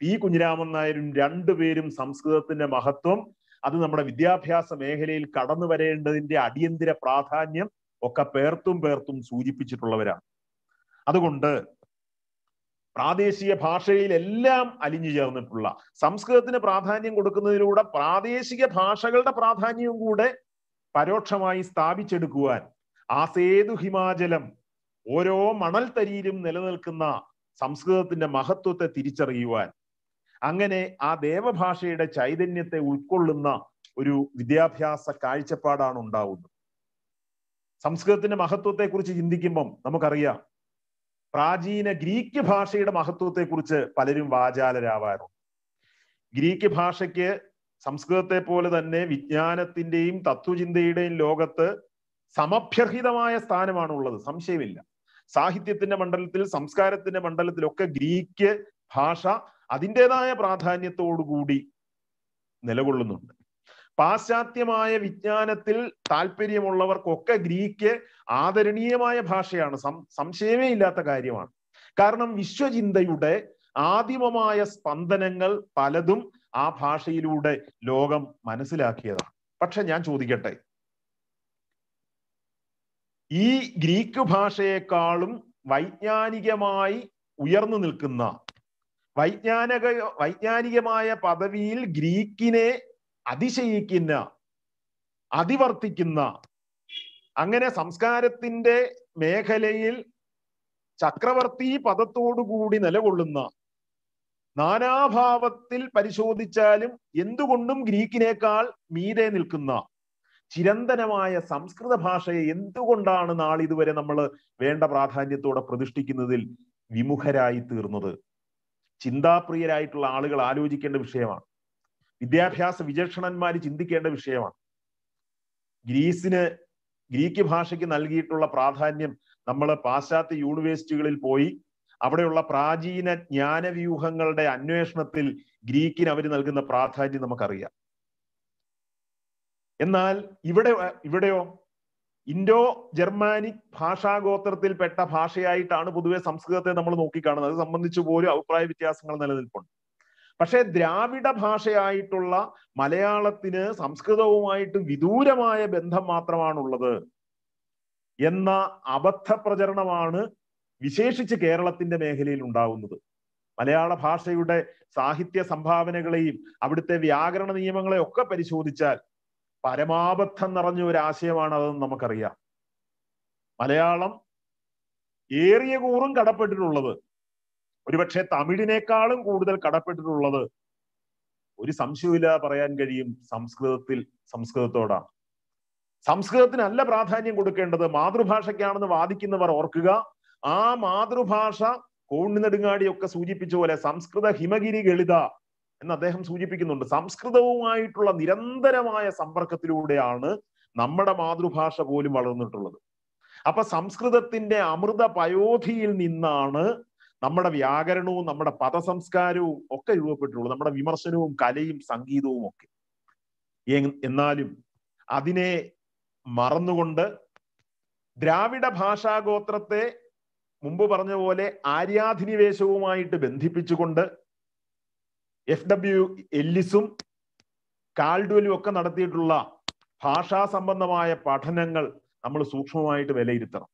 പി കുഞ്ഞിരാമൻ നായരും രണ്ടുപേരും സംസ്കൃതത്തിന്റെ മഹത്വം അത് നമ്മുടെ വിദ്യാഭ്യാസ മേഖലയിൽ കടന്നു വരേണ്ടതിന്റെ അടിയന്തര പ്രാധാന്യം ഒക്കെ പേർത്തും പേർത്തും സൂചിപ്പിച്ചിട്ടുള്ളവരാണ് അതുകൊണ്ട് പ്രാദേശിക ഭാഷയിൽ എല്ലാം അലിഞ്ഞു ചേർന്നിട്ടുള്ള സംസ്കൃതത്തിന് പ്രാധാന്യം കൊടുക്കുന്നതിലൂടെ പ്രാദേശിക ഭാഷകളുടെ പ്രാധാന്യവും കൂടെ പരോക്ഷമായി സ്ഥാപിച്ചെടുക്കുവാൻ ആ സേതു ഹിമാചലം ഓരോ മണൽത്തരിയിലും നിലനിൽക്കുന്ന സംസ്കൃതത്തിന്റെ മഹത്വത്തെ തിരിച്ചറിയുവാൻ അങ്ങനെ ആ ദേവഭാഷയുടെ ചൈതന്യത്തെ ഉൾക്കൊള്ളുന്ന ഒരു വിദ്യാഭ്യാസ കാഴ്ചപ്പാടാണ് ഉണ്ടാവുന്നത് സംസ്കൃതത്തിന്റെ മഹത്വത്തെക്കുറിച്ച് ചിന്തിക്കുമ്പം നമുക്കറിയാം പ്രാചീന ഗ്രീക്ക് ഭാഷയുടെ മഹത്വത്തെക്കുറിച്ച് പലരും വാചാലരാവാറുണ്ട് ഗ്രീക്ക് ഭാഷയ്ക്ക് സംസ്കൃതത്തെ പോലെ തന്നെ വിജ്ഞാനത്തിന്റെയും തത്വചിന്തയുടെയും ലോകത്ത് സമഭ്യർഹിതമായ സ്ഥാനമാണ് ഉള്ളത് സംശയമില്ല സാഹിത്യത്തിന്റെ മണ്ഡലത്തിൽ സംസ്കാരത്തിന്റെ മണ്ഡലത്തിലൊക്കെ ഗ്രീക്ക് ഭാഷ അതിൻ്റെതായ കൂടി നിലകൊള്ളുന്നുണ്ട് പാശ്ചാത്യമായ വിജ്ഞാനത്തിൽ താല്പര്യമുള്ളവർക്കൊക്കെ ഗ്രീക്ക് ആദരണീയമായ ഭാഷയാണ് സംശയമേ ഇല്ലാത്ത കാര്യമാണ് കാരണം വിശ്വചിന്തയുടെ ആദിമമായ സ്പന്ദനങ്ങൾ പലതും ആ ഭാഷയിലൂടെ ലോകം മനസ്സിലാക്കിയതാണ് പക്ഷെ ഞാൻ ചോദിക്കട്ടെ ഈ ഗ്രീക്ക് ഭാഷയെക്കാളും വൈജ്ഞാനികമായി ഉയർന്നു നിൽക്കുന്ന വൈജ്ഞാനിക വൈജ്ഞാനികമായ പദവിയിൽ ഗ്രീക്കിനെ അതിശയിക്കുന്ന അതിവർത്തിക്കുന്ന അങ്ങനെ സംസ്കാരത്തിന്റെ മേഖലയിൽ ചക്രവർത്തി പദത്തോടുകൂടി നിലകൊള്ളുന്ന നാനാഭാവത്തിൽ പരിശോധിച്ചാലും എന്തുകൊണ്ടും ഗ്രീക്കിനേക്കാൾ മീതെ നിൽക്കുന്ന ചിരന്തനമായ സംസ്കൃത ഭാഷയെ എന്തുകൊണ്ടാണ് നാളിതുവരെ നമ്മൾ വേണ്ട പ്രാധാന്യത്തോടെ പ്രതിഷ്ഠിക്കുന്നതിൽ വിമുഖരായി തീർന്നത് ചിന്താപ്രിയരായിട്ടുള്ള ആളുകൾ ആലോചിക്കേണ്ട വിഷയമാണ് വിദ്യാഭ്യാസ വിചക്ഷണന്മാർ ചിന്തിക്കേണ്ട വിഷയമാണ് ഗ്രീസിന് ഗ്രീക്ക് ഭാഷയ്ക്ക് നൽകിയിട്ടുള്ള പ്രാധാന്യം നമ്മൾ പാശ്ചാത്യ യൂണിവേഴ്സിറ്റികളിൽ പോയി അവിടെയുള്ള പ്രാചീന ജ്ഞാനവ്യൂഹങ്ങളുടെ അന്വേഷണത്തിൽ ഗ്രീക്കിന് അവർ നൽകുന്ന പ്രാധാന്യം നമുക്കറിയാം എന്നാൽ ഇവിടെ ഇവിടെയോ ഇൻഡോ ജർമാനിക് ഭാഷാഗോത്രത്തിൽപ്പെട്ട ഭാഷയായിട്ടാണ് പൊതുവെ സംസ്കൃതത്തെ നമ്മൾ നോക്കിക്കാണുന്നത് അത് സംബന്ധിച്ച് പോലും അഭിപ്രായ വ്യത്യാസങ്ങൾ നിലനിൽപ്പുണ്ട് പക്ഷേ ദ്രാവിഡ ഭാഷയായിട്ടുള്ള മലയാളത്തിന് സംസ്കൃതവുമായിട്ട് വിദൂരമായ ബന്ധം മാത്രമാണുള്ളത് എന്ന അബദ്ധ പ്രചരണമാണ് വിശേഷിച്ച് കേരളത്തിന്റെ മേഖലയിൽ ഉണ്ടാവുന്നത് മലയാള ഭാഷയുടെ സാഹിത്യ സംഭാവനകളെയും അവിടുത്തെ വ്യാകരണ നിയമങ്ങളെയും ഒക്കെ പരിശോധിച്ചാൽ പരമാബദ്ധം നിറഞ്ഞ ഒരു ആശയമാണ് അതെന്ന് നമുക്കറിയാം മലയാളം ഏറിയ കൂറും കടപ്പെട്ടിട്ടുള്ളത് ഒരുപക്ഷെ തമിഴിനേക്കാളും കൂടുതൽ കടപ്പെട്ടിട്ടുള്ളത് ഒരു സംശയമില്ല പറയാൻ കഴിയും സംസ്കൃതത്തിൽ സംസ്കൃതത്തോടാണ് സംസ്കൃതത്തിനല്ല പ്രാധാന്യം കൊടുക്കേണ്ടത് മാതൃഭാഷയ്ക്കാണെന്ന് വാദിക്കുന്നവർ ഓർക്കുക ആ മാതൃഭാഷ കോണിനെടുങ്ങാടിയൊക്കെ സൂചിപ്പിച്ച പോലെ സംസ്കൃത ഹിമഗിരി ഗളിത എന്ന് അദ്ദേഹം സൂചിപ്പിക്കുന്നുണ്ട് സംസ്കൃതവുമായിട്ടുള്ള നിരന്തരമായ സമ്പർക്കത്തിലൂടെയാണ് നമ്മുടെ മാതൃഭാഷ പോലും വളർന്നിട്ടുള്ളത് അപ്പൊ സംസ്കൃതത്തിന്റെ അമൃത പയോധിയിൽ നിന്നാണ് നമ്മുടെ വ്യാകരണവും നമ്മുടെ പദസംസ്കാരവും ഒക്കെ രൂപപ്പെട്ടിട്ടുള്ളൂ നമ്മുടെ വിമർശനവും കലയും സംഗീതവും ഒക്കെ എന്നാലും അതിനെ മറന്നുകൊണ്ട് ദ്രാവിഡ ഭാഷാഗോത്രത്തെ മുമ്പ് പറഞ്ഞ പോലെ ആര്യാധിനിവേശവുമായിട്ട് ബന്ധിപ്പിച്ചുകൊണ്ട് എഫ് ഡബ്ല്യു എല്ലിസും കാൽഡുവലും ഒക്കെ നടത്തിയിട്ടുള്ള ഭാഷാ സംബന്ധമായ പഠനങ്ങൾ നമ്മൾ സൂക്ഷ്മമായിട്ട് വിലയിരുത്തണം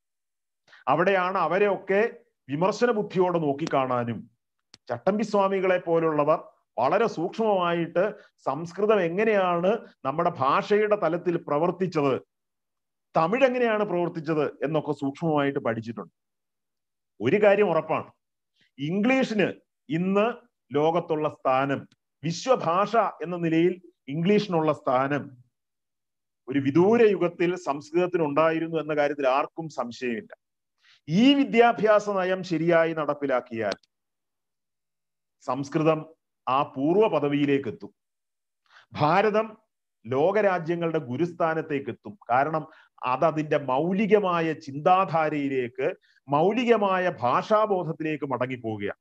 അവിടെയാണ് അവരെയൊക്കെ വിമർശന ബുദ്ധിയോടെ നോക്കിക്കാണാനും ചട്ടമ്പി സ്വാമികളെ പോലുള്ളവർ വളരെ സൂക്ഷ്മമായിട്ട് സംസ്കൃതം എങ്ങനെയാണ് നമ്മുടെ ഭാഷയുടെ തലത്തിൽ പ്രവർത്തിച്ചത് തമിഴ് എങ്ങനെയാണ് പ്രവർത്തിച്ചത് എന്നൊക്കെ സൂക്ഷ്മമായിട്ട് പഠിച്ചിട്ടുണ്ട് ഒരു കാര്യം ഉറപ്പാണ് ഇംഗ്ലീഷിന് ഇന്ന് ലോകത്തുള്ള സ്ഥാനം വിശ്വഭാഷ എന്ന നിലയിൽ ഇംഗ്ലീഷിനുള്ള സ്ഥാനം ഒരു വിദൂര യുഗത്തിൽ സംസ്കൃതത്തിന് ഉണ്ടായിരുന്നു എന്ന കാര്യത്തിൽ ആർക്കും സംശയമില്ല ഈ വിദ്യാഭ്യാസ നയം ശരിയായി നടപ്പിലാക്കിയാൽ സംസ്കൃതം ആ പൂർവ്വ പദവിയിലേക്ക് എത്തും ഭാരതം ലോകരാജ്യങ്ങളുടെ ഗുരുസ്ഥാനത്തേക്ക് എത്തും കാരണം അത് അതിന്റെ മൗലികമായ ചിന്താധാരയിലേക്ക് മൗലികമായ ഭാഷാബോധത്തിലേക്ക് മടങ്ങിപ്പോവുകയാണ്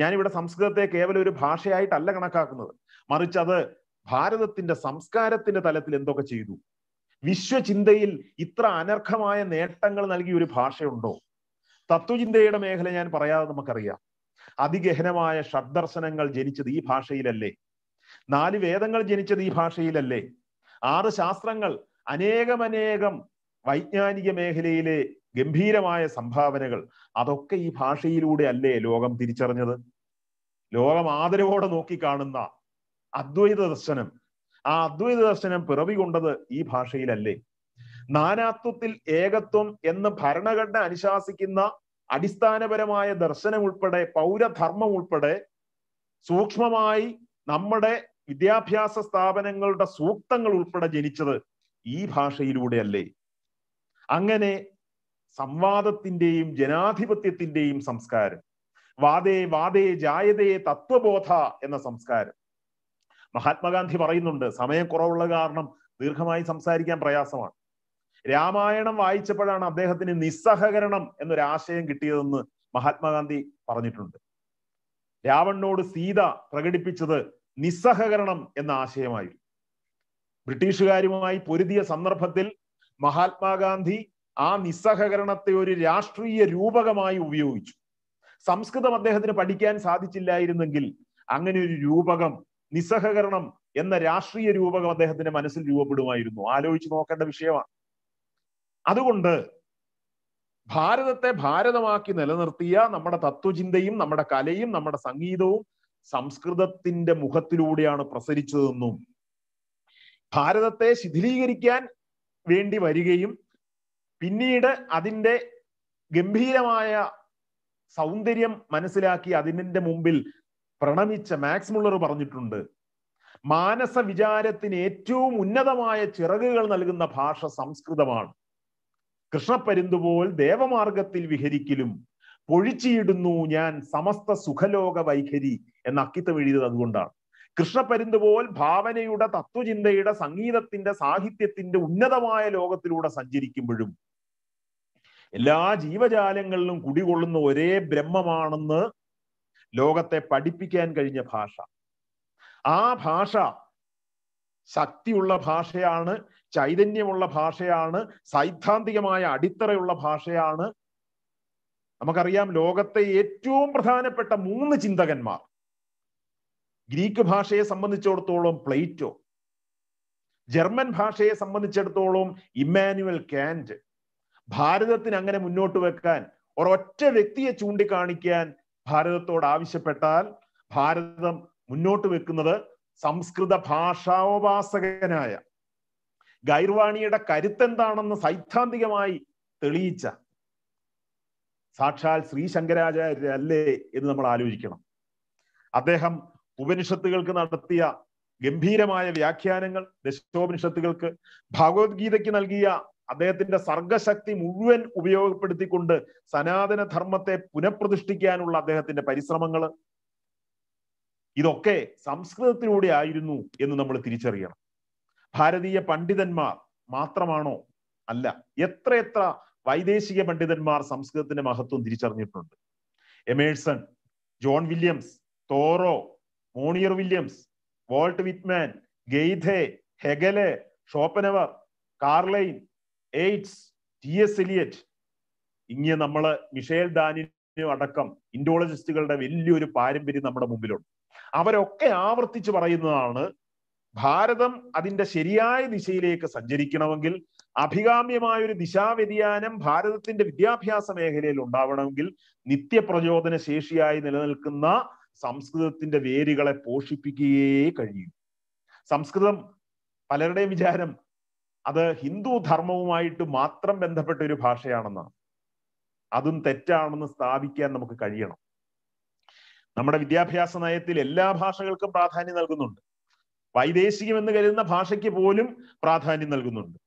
ഞാനിവിടെ സംസ്കൃതത്തെ കേവലം ഒരു ഭാഷയായിട്ടല്ല കണക്കാക്കുന്നത് മറിച്ച് അത് ഭാരതത്തിന്റെ സംസ്കാരത്തിന്റെ തലത്തിൽ എന്തൊക്കെ ചെയ്തു വിശ്വചിന്തയിൽ ഇത്ര അനർഹമായ നേട്ടങ്ങൾ നൽകിയ ഒരു ഭാഷയുണ്ടോ തത്വചിന്തയുടെ മേഖല ഞാൻ പറയാതെ നമുക്കറിയാം അതിഗഹനമായ ഷഡ്ദർശനങ്ങൾ ജനിച്ചത് ഈ ഭാഷയിലല്ലേ നാല് വേദങ്ങൾ ജനിച്ചത് ഈ ഭാഷയിലല്ലേ ആറ് ശാസ്ത്രങ്ങൾ അനേകമനേകം വൈജ്ഞാനിക മേഖലയിലെ ഗംഭീരമായ സംഭാവനകൾ അതൊക്കെ ഈ ഭാഷയിലൂടെ അല്ലേ ലോകം തിരിച്ചറിഞ്ഞത് ലോകം ആദരവോടെ നോക്കിക്കാണുന്ന അദ്വൈത ദർശനം ആ അദ്വൈത ദർശനം പിറവി കൊണ്ടത് ഈ ഭാഷയിലല്ലേ നാനാത്വത്തിൽ ഏകത്വം എന്ന് ഭരണഘടന അനുശാസിക്കുന്ന അടിസ്ഥാനപരമായ ദർശനം ഉൾപ്പെടെ പൗരധർമ്മം ഉൾപ്പെടെ സൂക്ഷ്മമായി നമ്മുടെ വിദ്യാഭ്യാസ സ്ഥാപനങ്ങളുടെ സൂക്തങ്ങൾ ഉൾപ്പെടെ ജനിച്ചത് ഈ ഭാഷയിലൂടെയല്ലേ അങ്ങനെ സംവാദത്തിന്റെയും ജനാധിപത്യത്തിന്റെയും സംസ്കാരം വാദേ വാദേ ജായതേ തത്വബോധ എന്ന സംസ്കാരം മഹാത്മാഗാന്ധി പറയുന്നുണ്ട് സമയം കുറവുള്ള കാരണം ദീർഘമായി സംസാരിക്കാൻ പ്രയാസമാണ് രാമായണം വായിച്ചപ്പോഴാണ് അദ്ദേഹത്തിന് നിസ്സഹകരണം എന്നൊരാശയം കിട്ടിയതെന്ന് മഹാത്മാഗാന്ധി പറഞ്ഞിട്ടുണ്ട് രാവണനോട് സീത പ്രകടിപ്പിച്ചത് നിസ്സഹകരണം എന്ന ആശയമായിരുന്നു ബ്രിട്ടീഷുകാരുമായി പൊരുതിയ സന്ദർഭത്തിൽ മഹാത്മാഗാന്ധി ആ നിസ്സഹകരണത്തെ ഒരു രാഷ്ട്രീയ രൂപകമായി ഉപയോഗിച്ചു സംസ്കൃതം അദ്ദേഹത്തിന് പഠിക്കാൻ സാധിച്ചില്ലായിരുന്നെങ്കിൽ അങ്ങനെ ഒരു രൂപകം നിസ്സഹകരണം എന്ന രാഷ്ട്രീയ രൂപകം അദ്ദേഹത്തിന്റെ മനസ്സിൽ രൂപപ്പെടുമായിരുന്നു ആലോചിച്ച് നോക്കേണ്ട വിഷയമാണ് അതുകൊണ്ട് ഭാരതത്തെ ഭാരതമാക്കി നിലനിർത്തിയ നമ്മുടെ തത്വചിന്തയും നമ്മുടെ കലയും നമ്മുടെ സംഗീതവും സംസ്കൃതത്തിന്റെ മുഖത്തിലൂടെയാണ് പ്രസരിച്ചതെന്നും ഭാരതത്തെ ശിഥിലീകരിക്കാൻ വേണ്ടി വരികയും പിന്നീട് അതിന്റെ ഗംഭീരമായ സൗന്ദര്യം മനസ്സിലാക്കി അതിന്റെ മുമ്പിൽ പ്രണമിച്ച മാക്സ് മുള്ളർ പറഞ്ഞിട്ടുണ്ട് മാനസ വിചാരത്തിന് ഏറ്റവും ഉന്നതമായ ചിറകുകൾ നൽകുന്ന ഭാഷ സംസ്കൃതമാണ് കൃഷ്ണപ്പരുന്തുപോൽ ദേവമാർഗത്തിൽ വിഹരിക്കലും പൊഴിച്ചിയിടുന്നു ഞാൻ സമസ്ത സുഖലോക വൈഖരി എന്ന അക്കിത്തം എഴുതിയത് അതുകൊണ്ടാണ് കൃഷ്ണപരുന്തുപോൽ ഭാവനയുടെ തത്വചിന്തയുടെ സംഗീതത്തിന്റെ സാഹിത്യത്തിന്റെ ഉന്നതമായ ലോകത്തിലൂടെ സഞ്ചരിക്കുമ്പോഴും എല്ലാ ജീവജാലങ്ങളിലും കുടികൊള്ളുന്ന ഒരേ ബ്രഹ്മമാണെന്ന് ലോകത്തെ പഠിപ്പിക്കാൻ കഴിഞ്ഞ ഭാഷ ആ ഭാഷ ശക്തിയുള്ള ഭാഷയാണ് ചൈതന്യമുള്ള ഭാഷയാണ് സൈദ്ധാന്തികമായ അടിത്തറയുള്ള ഭാഷയാണ് നമുക്കറിയാം ലോകത്തെ ഏറ്റവും പ്രധാനപ്പെട്ട മൂന്ന് ചിന്തകന്മാർ ഗ്രീക്ക് ഭാഷയെ സംബന്ധിച്ചിടത്തോളം പ്ലേറ്റോ ജർമ്മൻ ഭാഷയെ സംബന്ധിച്ചിടത്തോളം ഇമ്മാനുവൽ കാൻഡ് ഭാരതത്തിന് അങ്ങനെ മുന്നോട്ട് വെക്കാൻ ഒരൊറ്റ വ്യക്തിയെ ചൂണ്ടിക്കാണിക്കാൻ ഭാരതത്തോട് ആവശ്യപ്പെട്ടാൽ ഭാരതം മുന്നോട്ട് വെക്കുന്നത് സംസ്കൃത ഭാഷാവോപാസകനായ ഗൈർവാണിയുടെ കരുത്തെന്താണെന്ന് സൈദ്ധാന്തികമായി തെളിയിച്ച സാക്ഷാൽ ശ്രീ അല്ലേ എന്ന് നമ്മൾ ആലോചിക്കണം അദ്ദേഹം ഉപനിഷത്തുകൾക്ക് നടത്തിയ ഗംഭീരമായ വ്യാഖ്യാനങ്ങൾ ദശോപനിഷത്തുകൾക്ക് ഭഗവത്ഗീതയ്ക്ക് നൽകിയ അദ്ദേഹത്തിന്റെ സർഗശക്തി മുഴുവൻ ഉപയോഗപ്പെടുത്തിക്കൊണ്ട് സനാതന ധർമ്മത്തെ പുനഃപ്രതിഷ്ഠിക്കാനുള്ള അദ്ദേഹത്തിന്റെ പരിശ്രമങ്ങൾ ഇതൊക്കെ സംസ്കൃതത്തിലൂടെ ആയിരുന്നു എന്ന് നമ്മൾ തിരിച്ചറിയണം ഭാരതീയ പണ്ഡിതന്മാർ മാത്രമാണോ അല്ല എത്രയെത്ര വൈദേശിക പണ്ഡിതന്മാർ സംസ്കൃതത്തിന്റെ മഹത്വം തിരിച്ചറിഞ്ഞിട്ടുണ്ട് Emerson John Williams Thoreau Monier Williams Walt Whitman Goethe Hegel Schopenhauer Carlyle Yeats T S Eliot ഇങ്ങനെ നമ്മൾ മിഷേൽ ദാനിനും അടക്കം ഇൻഡോളജിസ്റ്റുകളുടെ വലിയൊരു പാരമ്പര്യം നമ്മുടെ മുമ്പിലുണ്ട് അവരൊക്കെ ആവർത്തിച്ച് പറയുന്നതാണ് ഭാരതം അതിന്റെ ശരിയായ ദിശയിലേക്ക് സഞ്ചരിക്കണമെങ്കിൽ അഭികാമ്യമായ ഒരു ദിശാവ്യതിയാനം ഭാരതത്തിന്റെ വിദ്യാഭ്യാസ മേഖലയിൽ ഉണ്ടാവണമെങ്കിൽ നിത്യപ്രചോദന ശേഷിയായി നിലനിൽക്കുന്ന സംസ്കൃതത്തിന്റെ വേരുകളെ പോഷിപ്പിക്കുകയേ കഴിയൂ സംസ്കൃതം പലരുടെയും വിചാരം അത് ഹിന്ദു ധർമ്മവുമായിട്ട് മാത്രം ബന്ധപ്പെട്ട ഒരു ഭാഷയാണെന്നാണ് അതും തെറ്റാണെന്ന് സ്ഥാപിക്കാൻ നമുക്ക് കഴിയണം നമ്മുടെ വിദ്യാഭ്യാസ നയത്തിൽ എല്ലാ ഭാഷകൾക്കും പ്രാധാന്യം നൽകുന്നുണ്ട് വൈദേശികം എന്ന് കരുതുന്ന ഭാഷയ്ക്ക് പോലും പ്രാധാന്യം നൽകുന്നുണ്ട്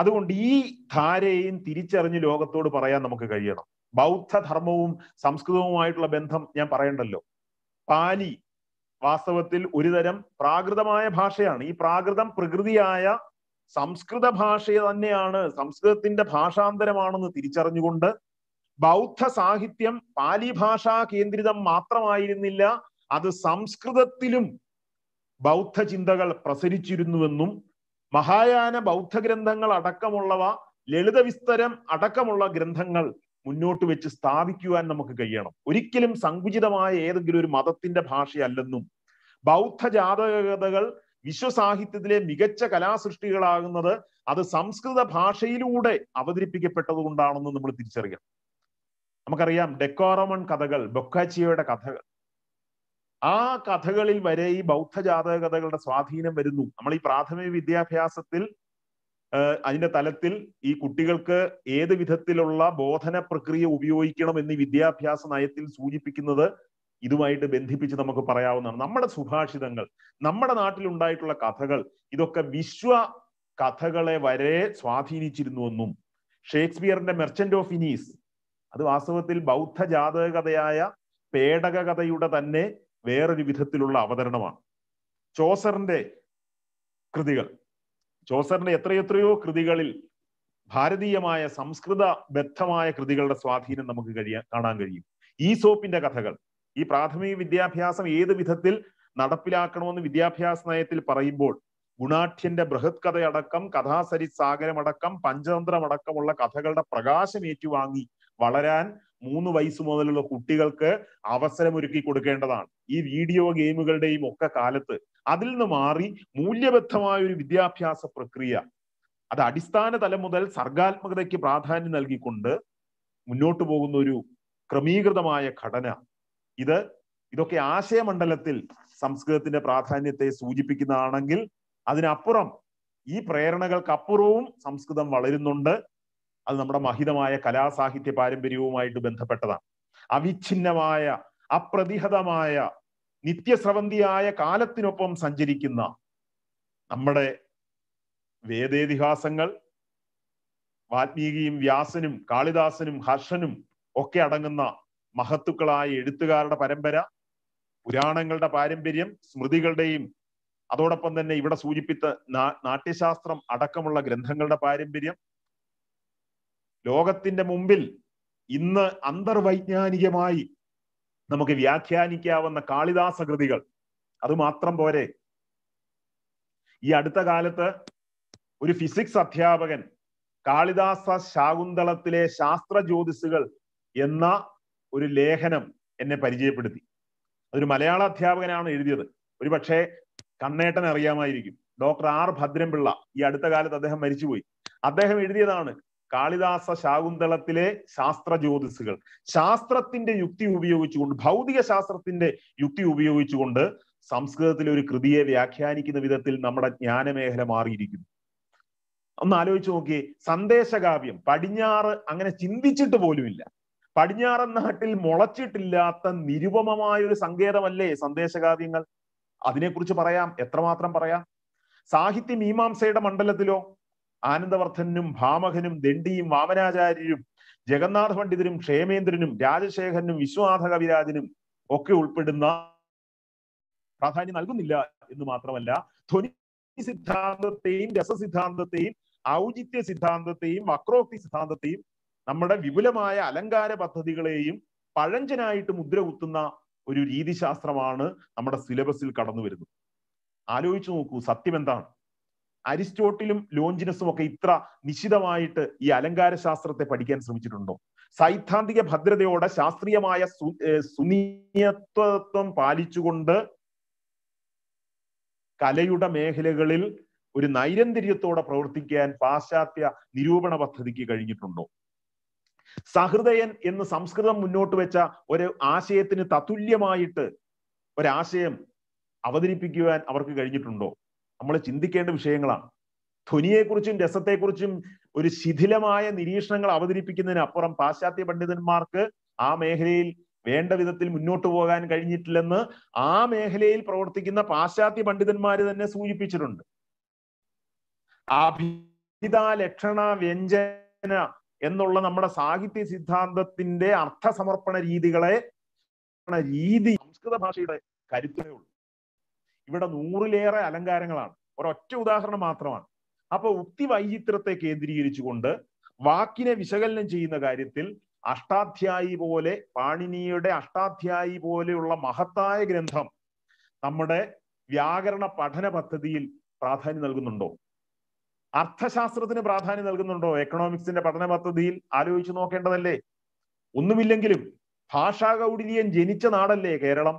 അതുകൊണ്ട് ഈ ധാരയെയും തിരിച്ചറിഞ്ഞ് ലോകത്തോട് പറയാൻ നമുക്ക് കഴിയണം ബൗദ്ധധർമ്മവും സംസ്കൃതവുമായിട്ടുള്ള ബന്ധം ഞാൻ പറയണ്ടല്ലോ പാലി വാസ്തവത്തിൽ ഒരുതരം പ്രാകൃതമായ ഭാഷയാണ് ഈ പ്രാകൃതം പ്രകൃതിയായ സംസ്കൃത ഭാഷയെ തന്നെയാണ് സംസ്കൃതത്തിന്റെ ഭാഷാന്തരമാണെന്ന് തിരിച്ചറിഞ്ഞുകൊണ്ട് ബൗദ്ധ സാഹിത്യം പാലി ഭാഷാ കേന്ദ്രിതം മാത്രമായിരുന്നില്ല അത് സംസ്കൃതത്തിലും ബൗദ്ധ ചിന്തകൾ പ്രസരിച്ചിരുന്നുവെന്നും മഹായാന ബൗദ്ധ ഗ്രന്ഥങ്ങൾ അടക്കമുള്ളവ ലളിത വിസ്തരം അടക്കമുള്ള ഗ്രന്ഥങ്ങൾ മുന്നോട്ട് വെച്ച് സ്ഥാപിക്കുവാൻ നമുക്ക് കഴിയണം ഒരിക്കലും സങ്കുചിതമായ ഏതെങ്കിലും ഒരു മതത്തിന്റെ ഭാഷയല്ലെന്നും ബൗദ്ധ ജാതകതകൾ വിശ്വസാഹിത്യത്തിലെ മികച്ച കലാസൃഷ്ടികളാകുന്നത് അത് സംസ്കൃത ഭാഷയിലൂടെ അവതരിപ്പിക്കപ്പെട്ടത് കൊണ്ടാണെന്ന് നമ്മൾ തിരിച്ചറിയണം നമുക്കറിയാം ഡെക്കോറമൺ കഥകൾ ബൊക്കാച്ചിയോയുടെ കഥകൾ ആ കഥകളിൽ വരെ ഈ ബൗദ്ധ ജാതക കഥകളുടെ സ്വാധീനം വരുന്നു നമ്മൾ ഈ പ്രാഥമിക വിദ്യാഭ്യാസത്തിൽ അതിന്റെ തലത്തിൽ ഈ കുട്ടികൾക്ക് ഏത് വിധത്തിലുള്ള ബോധന പ്രക്രിയ ഉപയോഗിക്കണം എന്ന് വിദ്യാഭ്യാസ നയത്തിൽ സൂചിപ്പിക്കുന്നത് ഇതുമായിട്ട് ബന്ധിപ്പിച്ച് നമുക്ക് പറയാവുന്നതാണ് നമ്മുടെ സുഭാഷിതങ്ങൾ നമ്മുടെ നാട്ടിലുണ്ടായിട്ടുള്ള കഥകൾ ഇതൊക്കെ വിശ്വ കഥകളെ വരെ സ്വാധീനിച്ചിരുന്നുവെന്നും ഷേക്സ്പിയറിന്റെ മെർച്ചന്റ് ഓഫ് ഇനീസ് അത് വാസ്തവത്തിൽ ബൗദ്ധ ജാതക കഥയായ പേടക കഥയുടെ തന്നെ വേറൊരു വിധത്തിലുള്ള അവതരണമാണ് ചോസറിന്റെ കൃതികൾ ചോസറിന്റെ എത്രയെത്രയോ കൃതികളിൽ ഭാരതീയമായ സംസ്കൃത ബദ്ധമായ കൃതികളുടെ സ്വാധീനം നമുക്ക് കഴിയാ കാണാൻ കഴിയും ഈ സോപ്പിന്റെ കഥകൾ ഈ പ്രാഥമിക വിദ്യാഭ്യാസം ഏത് വിധത്തിൽ നടപ്പിലാക്കണമെന്ന് വിദ്യാഭ്യാസ നയത്തിൽ പറയുമ്പോൾ ഗുണാഠ്യന്റെ ബൃഹത് കഥയടക്കം കഥാസരി സാഗരമടക്കം പഞ്ചതന്ത്രമടക്കമുള്ള കഥകളുടെ പ്രകാശം ഏറ്റുവാങ്ങി വളരാൻ മൂന്ന് വയസ്സ് മുതലുള്ള കുട്ടികൾക്ക് അവസരം ഒരുക്കി കൊടുക്കേണ്ടതാണ് ഈ വീഡിയോ ഗെയിമുകളുടെയും ഒക്കെ കാലത്ത് അതിൽ നിന്ന് മാറി മൂല്യബദ്ധമായ ഒരു വിദ്യാഭ്യാസ പ്രക്രിയ അത് അടിസ്ഥാന തലം മുതൽ സർഗാത്മകതയ്ക്ക് പ്രാധാന്യം നൽകിക്കൊണ്ട് മുന്നോട്ട് പോകുന്ന ഒരു ക്രമീകൃതമായ ഘടന ഇത് ഇതൊക്കെ ആശയമണ്ഡലത്തിൽ സംസ്കൃതത്തിന്റെ പ്രാധാന്യത്തെ സൂചിപ്പിക്കുന്നതാണെങ്കിൽ അതിനപ്പുറം ഈ പ്രേരണകൾക്കപ്പുറവും സംസ്കൃതം വളരുന്നുണ്ട് അത് നമ്മുടെ മഹിതമായ കലാസാഹിത്യ പാരമ്പര്യവുമായിട്ട് ബന്ധപ്പെട്ടതാണ് അവിഛിന്നമായ അപ്രതിഹതമായ നിത്യസ്രവന്തിയായ കാലത്തിനൊപ്പം സഞ്ചരിക്കുന്ന നമ്മുടെ വേദേതിഹാസങ്ങൾ വാൽമീകിയും വ്യാസനും കാളിദാസനും ഹർഷനും ഒക്കെ അടങ്ങുന്ന മഹത്തുക്കളായ എഴുത്തുകാരുടെ പരമ്പര പുരാണങ്ങളുടെ പാരമ്പര്യം സ്മൃതികളുടെയും അതോടൊപ്പം തന്നെ ഇവിടെ സൂചിപ്പിച്ച നാട്യശാസ്ത്രം അടക്കമുള്ള ഗ്രന്ഥങ്ങളുടെ പാരമ്പര്യം ലോകത്തിന്റെ മുമ്പിൽ ഇന്ന് അന്തർവൈജ്ഞാനികമായി നമുക്ക് വ്യാഖ്യാനിക്കാവുന്ന കാളിദാസ കൃതികൾ അത് മാത്രം പോരെ ഈ അടുത്ത കാലത്ത് ഒരു ഫിസിക്സ് അധ്യാപകൻ കാളിദാസ ശാകുന്തളത്തിലെ ശാസ്ത്ര ജ്യോതിസുകൾ എന്ന ഒരു ലേഖനം എന്നെ പരിചയപ്പെടുത്തി അതൊരു മലയാള അധ്യാപകനാണ് എഴുതിയത് ഒരു പക്ഷേ കണ്ണേട്ടൻ അറിയാമായിരിക്കും ഡോക്ടർ ആർ ഭദ്രംപിള്ള ഈ അടുത്ത കാലത്ത് അദ്ദേഹം മരിച്ചുപോയി അദ്ദേഹം എഴുതിയതാണ് കാളിദാസ ശാകുന്തളത്തിലെ ശാസ്ത്ര ജ്യോതിസുകൾ ശാസ്ത്രത്തിന്റെ യുക്തി ഉപയോഗിച്ചുകൊണ്ട് ഭൗതിക ശാസ്ത്രത്തിന്റെ യുക്തി ഉപയോഗിച്ചുകൊണ്ട് സംസ്കൃതത്തിലെ ഒരു കൃതിയെ വ്യാഖ്യാനിക്കുന്ന വിധത്തിൽ നമ്മുടെ ജ്ഞാനമേഖല മാറിയിരിക്കുന്നു ഒന്ന് ആലോചിച്ച് നോക്കിയേ സന്ദേശകാവ്യം പടിഞ്ഞാറ് അങ്ങനെ ചിന്തിച്ചിട്ട് പോലുമില്ല പടിഞ്ഞാറൻ നാട്ടിൽ മുളച്ചിട്ടില്ലാത്ത നിരുപമമായ ഒരു സങ്കേതമല്ലേ സന്ദേശകാവ്യങ്ങൾ അതിനെക്കുറിച്ച് പറയാം എത്രമാത്രം പറയാം സാഹിത്യ മീമാംസയുടെ മണ്ഡലത്തിലോ ആനന്ദവർദ്ധനും ഭാമഹനും ദണ്ഡിയും വാമനാചാര്യരും ജഗന്നാഥ പണ്ഡിതരും ക്ഷേമേന്ദ്രനും രാജശേഖരനും വിശ്വനാഥ കവിരാജനും ഒക്കെ ഉൾപ്പെടുന്ന പ്രാധാന്യം നൽകുന്നില്ല എന്ന് മാത്രമല്ല ധ്വനി സിദ്ധാന്തത്തെയും രസസിദ്ധാന്തത്തെയും ഔചിത്യ സിദ്ധാന്തത്തെയും വക്രോക്തി സിദ്ധാന്തത്തെയും നമ്മുടെ വിപുലമായ അലങ്കാര പദ്ധതികളെയും പഴഞ്ചനായിട്ട് മുദ്ര കുത്തുന്ന ഒരു രീതിശാസ്ത്രമാണ് നമ്മുടെ സിലബസിൽ കടന്നു വരുന്നത് ആലോചിച്ചു നോക്കൂ സത്യം എന്താണ് അരിസ്റ്റോട്ടിലും ലോഞ്ചിനസും ഒക്കെ ഇത്ര നിശിതമായിട്ട് ഈ അലങ്കാര ശാസ്ത്രത്തെ പഠിക്കാൻ ശ്രമിച്ചിട്ടുണ്ടോ സൈദ്ധാന്തിക ഭദ്രതയോടെ ശാസ്ത്രീയമായ സുനീയത്വം പാലിച്ചുകൊണ്ട് കലയുടെ മേഖലകളിൽ ഒരു നൈരന്തര്യത്തോടെ പ്രവർത്തിക്കാൻ പാശ്ചാത്യ നിരൂപണ പദ്ധതിക്ക് കഴിഞ്ഞിട്ടുണ്ടോ സഹൃദയൻ എന്ന് സംസ്കൃതം മുന്നോട്ട് വെച്ച ഒരു ആശയത്തിന് തത്തുല്യമായിട്ട് ഒരാശയം അവതരിപ്പിക്കുവാൻ അവർക്ക് കഴിഞ്ഞിട്ടുണ്ടോ നമ്മൾ ചിന്തിക്കേണ്ട വിഷയങ്ങളാണ് ധ്വനിയെക്കുറിച്ചും രസത്തെക്കുറിച്ചും ഒരു ശിഥിലമായ നിരീക്ഷണങ്ങൾ അപ്പുറം പാശ്ചാത്യ പണ്ഡിതന്മാർക്ക് ആ മേഖലയിൽ വേണ്ട വിധത്തിൽ മുന്നോട്ട് പോകാൻ കഴിഞ്ഞിട്ടില്ലെന്ന് ആ മേഖലയിൽ പ്രവർത്തിക്കുന്ന പാശ്ചാത്യ പണ്ഡിതന്മാർ തന്നെ സൂചിപ്പിച്ചിട്ടുണ്ട് അഭിത ലക്ഷണ വ്യഞ്ജന എന്നുള്ള നമ്മുടെ സാഹിത്യ സിദ്ധാന്തത്തിന്റെ അർത്ഥസമർപ്പണ രീതികളെ രീതി സംസ്കൃത ഭാഷയുടെ കരുത്തേ ഉള്ളൂ ഇവിടെ നൂറിലേറെ അലങ്കാരങ്ങളാണ് ഒരൊറ്റ ഉദാഹരണം മാത്രമാണ് അപ്പൊ ഉക്തി വൈചിത്രത്തെ കേന്ദ്രീകരിച്ചുകൊണ്ട് വാക്കിനെ വിശകലനം ചെയ്യുന്ന കാര്യത്തിൽ അഷ്ടാധ്യായി പോലെ പാണിനിയുടെ അഷ്ടാധ്യായി പോലെയുള്ള മഹത്തായ ഗ്രന്ഥം നമ്മുടെ വ്യാകരണ പഠന പദ്ധതിയിൽ പ്രാധാന്യം നൽകുന്നുണ്ടോ അർത്ഥശാസ്ത്രത്തിന് പ്രാധാന്യം നൽകുന്നുണ്ടോ എക്കണോമിക്സിന്റെ പഠന പദ്ധതിയിൽ ആലോചിച്ചു നോക്കേണ്ടതല്ലേ ഒന്നുമില്ലെങ്കിലും ഭാഷാ കൗടില്യം ജനിച്ച നാടല്ലേ കേരളം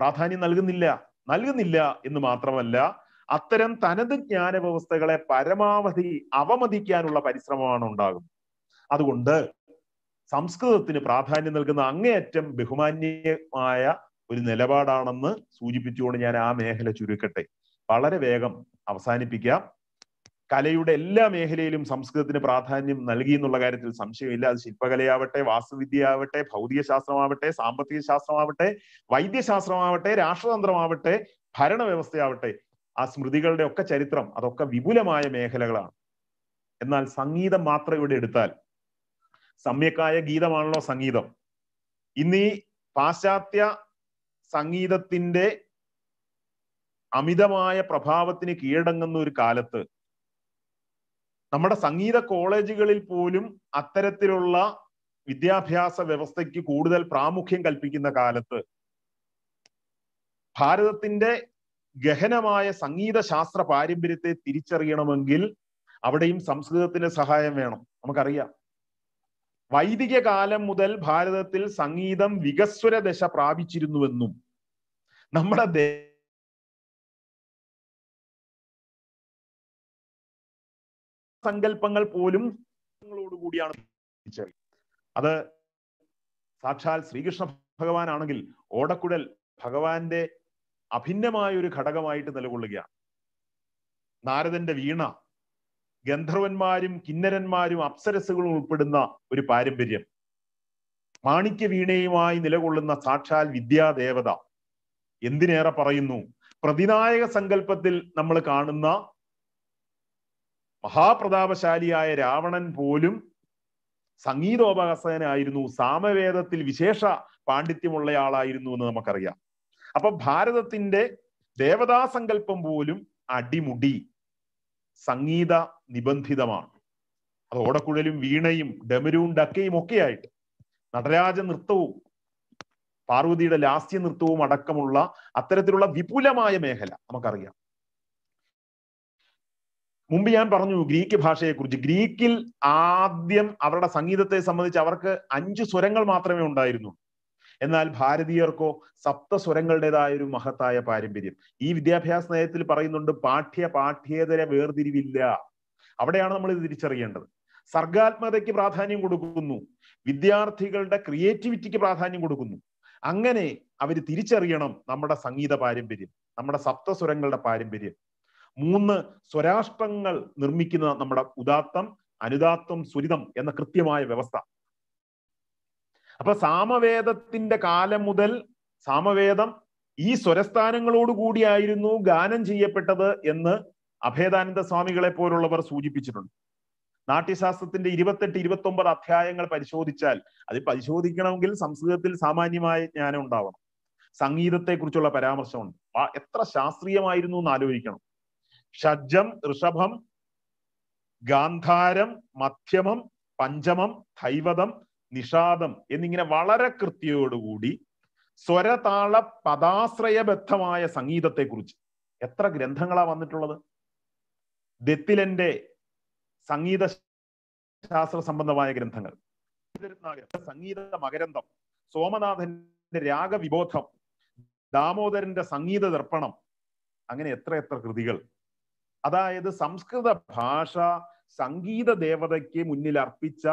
പ്രാധാന്യം നൽകുന്നില്ല നൽകുന്നില്ല എന്ന് മാത്രമല്ല അത്തരം തനത് ജ്ഞാന വ്യവസ്ഥകളെ പരമാവധി അവമതിക്കാനുള്ള പരിശ്രമമാണ് ഉണ്ടാകുന്നത് അതുകൊണ്ട് സംസ്കൃതത്തിന് പ്രാധാന്യം നൽകുന്ന അങ്ങേയറ്റം ബഹുമാന്യമായ ഒരു നിലപാടാണെന്ന് സൂചിപ്പിച്ചുകൊണ്ട് ഞാൻ ആ മേഖല ചുരുക്കട്ടെ വളരെ വേഗം അവസാനിപ്പിക്കാം കലയുടെ എല്ലാ മേഖലയിലും സംസ്കൃതത്തിന് പ്രാധാന്യം നൽകി എന്നുള്ള കാര്യത്തിൽ സംശയമില്ല അത് ശില്പകലയാവട്ടെ വാസ്തുവിദ്യയാവട്ടെ ഭൗതിക ശാസ്ത്രമാവട്ടെ സാമ്പത്തിക ശാസ്ത്രമാവട്ടെ വൈദ്യശാസ്ത്രമാവട്ടെ രാഷ്ട്രതന്ത്രമാവട്ടെ ഭരണ വ്യവസ്ഥയാവട്ടെ ആ സ്മൃതികളുടെ ഒക്കെ ചരിത്രം അതൊക്കെ വിപുലമായ മേഖലകളാണ് എന്നാൽ സംഗീതം മാത്രം ഇവിടെ എടുത്താൽ സമ്യക്കായ ഗീതമാണല്ലോ സംഗീതം ഇന്നീ പാശ്ചാത്യ സംഗീതത്തിന്റെ അമിതമായ പ്രഭാവത്തിന് കീഴടങ്ങുന്ന ഒരു കാലത്ത് നമ്മുടെ സംഗീത കോളേജുകളിൽ പോലും അത്തരത്തിലുള്ള വിദ്യാഭ്യാസ വ്യവസ്ഥയ്ക്ക് കൂടുതൽ പ്രാമുഖ്യം കൽപ്പിക്കുന്ന കാലത്ത് ഭാരതത്തിന്റെ ഗഹനമായ സംഗീത ശാസ്ത്ര പാരമ്പര്യത്തെ തിരിച്ചറിയണമെങ്കിൽ അവിടെയും സംസ്കൃതത്തിന്റെ സഹായം വേണം നമുക്കറിയാം വൈദിക കാലം മുതൽ ഭാരതത്തിൽ സംഗീതം വികസ്വര ദശ പ്രാപിച്ചിരുന്നുവെന്നും നമ്മുടെ സങ്കല്പങ്ങൾ പോലും കൂടിയാണ് അത് സാക്ഷാൽ ശ്രീകൃഷ്ണ ഭഗവാനാണെങ്കിൽ ഓടക്കുഴൽ ഭഗവാന്റെ അഭിന്നമായ ഒരു ഘടകമായിട്ട് നിലകൊള്ളുകയാണ് നാരദന്റെ വീണ ഗന്ധർവന്മാരും കിന്നരന്മാരും അപ്സരസുകളും ഉൾപ്പെടുന്ന ഒരു പാരമ്പര്യം മാണിക്യ വീണയുമായി നിലകൊള്ളുന്ന സാക്ഷാൽ വിദ്യാദേവത എന്തിനേറെ പറയുന്നു പ്രതിനായക സങ്കല്പത്തിൽ നമ്മൾ കാണുന്ന മഹാപ്രതാപശാലിയായ രാവണൻ പോലും സംഗീതോപഹസനായിരുന്നു സാമവേദത്തിൽ വിശേഷ പാണ്ഡിത്യമുള്ളയാളായിരുന്നു എന്ന് നമുക്കറിയാം അപ്പൊ ഭാരതത്തിന്റെ ദേവതാസങ്കല്പം പോലും അടിമുടി സംഗീത നിബന്ധിതമാണ് അത് ഓടക്കുഴലും വീണയും ഡമരുവും ഡക്കയും ഒക്കെയായിട്ട് നടരാജ നൃത്തവും പാർവതിയുടെ ലാസ്യ നൃത്തവും അടക്കമുള്ള അത്തരത്തിലുള്ള വിപുലമായ മേഖല നമുക്കറിയാം മുമ്പ് ഞാൻ പറഞ്ഞു ഗ്രീക്ക് ഭാഷയെക്കുറിച്ച് ഗ്രീക്കിൽ ആദ്യം അവരുടെ സംഗീതത്തെ സംബന്ധിച്ച് അവർക്ക് അഞ്ച് സ്വരങ്ങൾ മാത്രമേ ഉണ്ടായിരുന്നുള്ളൂ എന്നാൽ ഭാരതീയർക്കോ സപ്തസ്വരങ്ങളുടേതായ ഒരു മഹത്തായ പാരമ്പര്യം ഈ വിദ്യാഭ്യാസ നയത്തിൽ പറയുന്നുണ്ട് പാഠ്യ പാഠ്യേതര വേർതിരിവില്ല അവിടെയാണ് നമ്മൾ ഇത് തിരിച്ചറിയേണ്ടത് സർഗാത്മകതയ്ക്ക് പ്രാധാന്യം കൊടുക്കുന്നു വിദ്യാർത്ഥികളുടെ ക്രിയേറ്റിവിറ്റിക്ക് പ്രാധാന്യം കൊടുക്കുന്നു അങ്ങനെ അവർ തിരിച്ചറിയണം നമ്മുടെ സംഗീത പാരമ്പര്യം നമ്മുടെ സപ്തസ്വരങ്ങളുടെ പാരമ്പര്യം മൂന്ന് സ്വരാഷ്ട്രങ്ങൾ നിർമ്മിക്കുന്ന നമ്മുടെ ഉദാത്തം അനുദാത്തം സുരിതം എന്ന കൃത്യമായ വ്യവസ്ഥ അപ്പൊ സാമവേദത്തിന്റെ കാലം മുതൽ സാമവേദം ഈ സ്വരസ്ഥാനങ്ങളോട് കൂടിയായിരുന്നു ഗാനം ചെയ്യപ്പെട്ടത് എന്ന് അഭേദാനന്ദ സ്വാമികളെ പോലുള്ളവർ സൂചിപ്പിച്ചിട്ടുണ്ട് നാട്യശാസ്ത്രത്തിന്റെ ഇരുപത്തെട്ട് ഇരുപത്തി ഒമ്പത് അധ്യായങ്ങൾ പരിശോധിച്ചാൽ അത് പരിശോധിക്കണമെങ്കിൽ സംസ്കൃതത്തിൽ സാമാന്യമായ ജ്ഞാനം ഉണ്ടാവണം സംഗീതത്തെ കുറിച്ചുള്ള പരാമർശമുണ്ട് എത്ര ശാസ്ത്രീയമായിരുന്നു എന്ന് ആലോചിക്കണം ഷജ്ജം ഋഷഭം ഗാന്ധാരം മധ്യമം പഞ്ചമം ധൈവതം നിഷാദം എന്നിങ്ങനെ വളരെ കൃത്യയോടുകൂടി സ്വരതാള പദാശ്രയബദ്ധമായ സംഗീതത്തെക്കുറിച്ച് എത്ര ഗ്രന്ഥങ്ങളാ വന്നിട്ടുള്ളത് ദത്തിലന്റെ സംഗീത ശാസ്ത്ര സംബന്ധമായ ഗ്രന്ഥങ്ങൾ സംഗീത മകരന്തം സോമനാഥന്റെ രാഗവിബോധം ദാമോദരന്റെ സംഗീത ദർപ്പണം അങ്ങനെ എത്ര എത്ര കൃതികൾ അതായത് സംസ്കൃത ഭാഷ സംഗീത ദേവതയ്ക്ക് മുന്നിൽ അർപ്പിച്ച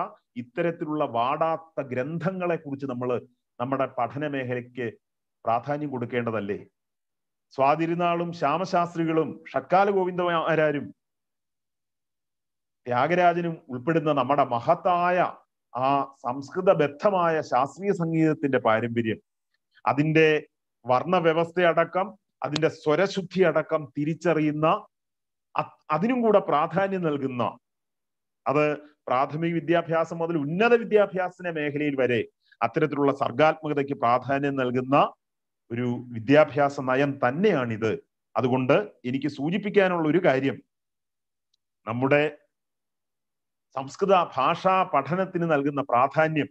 ഇത്തരത്തിലുള്ള വാടാത്ത ഗ്രന്ഥങ്ങളെ കുറിച്ച് നമ്മൾ നമ്മുടെ പഠന മേഖലയ്ക്ക് പ്രാധാന്യം കൊടുക്കേണ്ടതല്ലേ സ്വാതിരുനാളും ശ്യാമശാസ്ത്രികളും ഷക്കാല ഗോവിന്ദമാരാരും ത്യാഗരാജനും ഉൾപ്പെടുന്ന നമ്മുടെ മഹത്തായ ആ സംസ്കൃതബദ്ധമായ ശാസ്ത്രീയ സംഗീതത്തിന്റെ പാരമ്പര്യം അതിന്റെ വർണ്ണ വ്യവസ്ഥയടക്കം അതിന്റെ സ്വരശുദ്ധി അടക്കം തിരിച്ചറിയുന്ന അതിനും കൂടെ പ്രാധാന്യം നൽകുന്ന അത് പ്രാഥമിക വിദ്യാഭ്യാസം മുതൽ ഉന്നത വിദ്യാഭ്യാസ മേഖലയിൽ വരെ അത്തരത്തിലുള്ള സർഗാത്മകതയ്ക്ക് പ്രാധാന്യം നൽകുന്ന ഒരു വിദ്യാഭ്യാസ നയം തന്നെയാണിത് അതുകൊണ്ട് എനിക്ക് സൂചിപ്പിക്കാനുള്ള ഒരു കാര്യം നമ്മുടെ സംസ്കൃത ഭാഷാ പഠനത്തിന് നൽകുന്ന പ്രാധാന്യം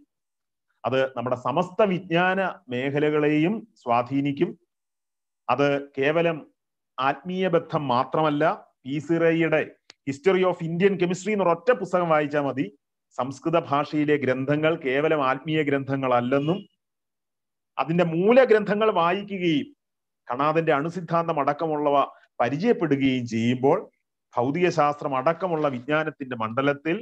അത് നമ്മുടെ സമസ്ത വിജ്ഞാന മേഖലകളെയും സ്വാധീനിക്കും അത് കേവലം ആത്മീയ ബന്ധം മാത്രമല്ല ഈസിറയുടെ ഹിസ്റ്ററി ഓഫ് ഇന്ത്യൻ കെമിസ്ട്രി എന്ന് ഒറ്റ പുസ്തകം വായിച്ചാൽ മതി സംസ്കൃത ഭാഷയിലെ ഗ്രന്ഥങ്ങൾ കേവലം ആത്മീയ ഗ്രന്ഥങ്ങളല്ലെന്നും അതിന്റെ മൂലഗ്രന്ഥങ്ങൾ വായിക്കുകയും കണാദിന്റെ അണുസിദ്ധാന്തം അടക്കമുള്ളവ പരിചയപ്പെടുകയും ചെയ്യുമ്പോൾ ഭൗതികശാസ്ത്രം അടക്കമുള്ള വിജ്ഞാനത്തിന്റെ മണ്ഡലത്തിൽ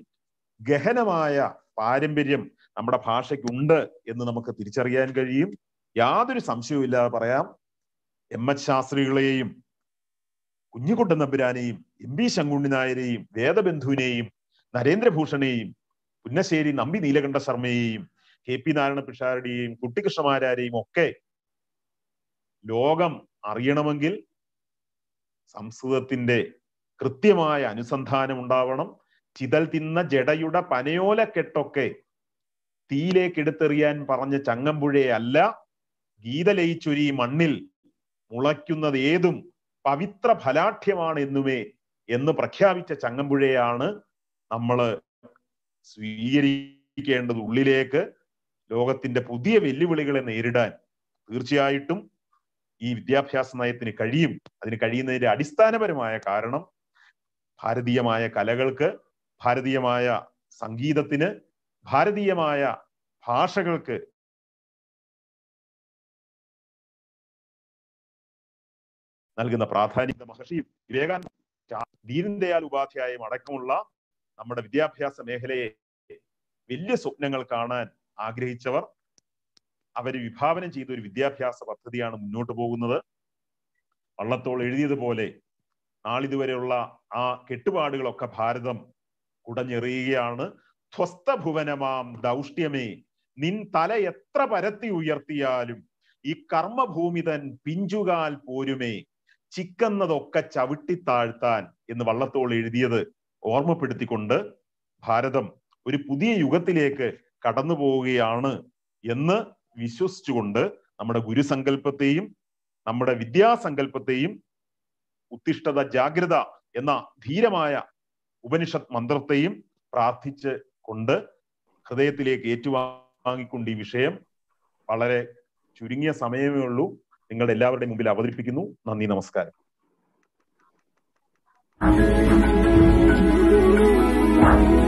ഗഹനമായ പാരമ്പര്യം നമ്മുടെ ഭാഷയ്ക്കുണ്ട് എന്ന് നമുക്ക് തിരിച്ചറിയാൻ കഴിയും യാതൊരു സംശയവും ഇല്ലാതെ പറയാം എം എച്ച് ശാസ്ത്രികളെയും കുഞ്ഞിക്കുട്ടൻ നമ്പുരാനെയും എം പി ശങ്കുണ്ണി നായരെയും വേദബന്ധുവിനെയും നരേന്ദ്രഭൂഷണെയും പുന്നശ്ശേരി നമ്പി നീലകണ്ഠ ശർമ്മയെയും കെ പി നാരായണ പിഷാരുടെയും കുട്ടികൃഷ്ണമാരാരെയും ഒക്കെ ലോകം അറിയണമെങ്കിൽ സംസ്കൃതത്തിന്റെ കൃത്യമായ അനുസന്ധാനം ഉണ്ടാവണം ചിതൽ തിന്ന ജടയുടെ പനയോലക്കെട്ടൊക്കെ തീയിലേക്ക് എടുത്തെറിയാൻ പറഞ്ഞ ചങ്ങമ്പുഴയല്ല അല്ല ഗീത ലയിച്ചൊരു മണ്ണിൽ മുളയ്ക്കുന്നത് ഏതും പവിത്ര ഫലാഠ്യമാണ് എന്നുമേ എന്ന് പ്രഖ്യാപിച്ച ചങ്ങമ്പുഴയാണ് നമ്മൾ സ്വീകരിക്കേണ്ടത് ഉള്ളിലേക്ക് ലോകത്തിന്റെ പുതിയ വെല്ലുവിളികളെ നേരിടാൻ തീർച്ചയായിട്ടും ഈ വിദ്യാഭ്യാസ നയത്തിന് കഴിയും അതിന് കഴിയുന്നതിന്റെ അടിസ്ഥാനപരമായ കാരണം ഭാരതീയമായ കലകൾക്ക് ഭാരതീയമായ സംഗീതത്തിന് ഭാരതീയമായ ഭാഷകൾക്ക് നൽകുന്ന പ്രാധാന്യം മഹർഷി വിവേകാനന്ദ ദീൻ ഉപാധ്യായം അടക്കമുള്ള നമ്മുടെ വിദ്യാഭ്യാസ മേഖലയെ വലിയ സ്വപ്നങ്ങൾ കാണാൻ ആഗ്രഹിച്ചവർ അവർ വിഭാവനം ചെയ്ത ഒരു വിദ്യാഭ്യാസ പദ്ധതിയാണ് മുന്നോട്ട് പോകുന്നത് വള്ളത്തോൾ എഴുതിയതുപോലെ നാളിതുവരെയുള്ള ആ കെട്ടുപാടുകളൊക്കെ ഭാരതം കുടഞ്ഞെറിയുകയാണ് ഭുവനമാം ദൗഷ്ട്യമേ നിൻ തല എത്ര പരത്തി ഉയർത്തിയാലും ഈ കർമ്മഭൂമി തൻ പിഞ്ചുകാൽ പോരുമേ ചിക്കുന്നതൊക്കെ ചവിട്ടി താഴ്ത്താൻ എന്ന് വള്ളത്തോൾ എഴുതിയത് ഓർമ്മപ്പെടുത്തിക്കൊണ്ട് ഭാരതം ഒരു പുതിയ യുഗത്തിലേക്ക് കടന്നു പോവുകയാണ് എന്ന് വിശ്വസിച്ചുകൊണ്ട് നമ്മുടെ ഗുരുസങ്കല്പത്തെയും നമ്മുടെ വിദ്യാസങ്കല്പത്തെയും ഉത്തിഷ്ഠത ജാഗ്രത എന്ന ധീരമായ ഉപനിഷത്ത് മന്ത്രത്തെയും പ്രാർത്ഥിച്ച് കൊണ്ട് ഹൃദയത്തിലേക്ക് ഏറ്റുവാങ്ങിക്കൊണ്ട് ഈ വിഷയം വളരെ ചുരുങ്ങിയ സമയമേ ഉള്ളൂ നിങ്ങളുടെ എല്ലാവരുടെയും മുമ്പിൽ അവതരിപ്പിക്കുന്നു നന്ദി നമസ്കാരം Thank you.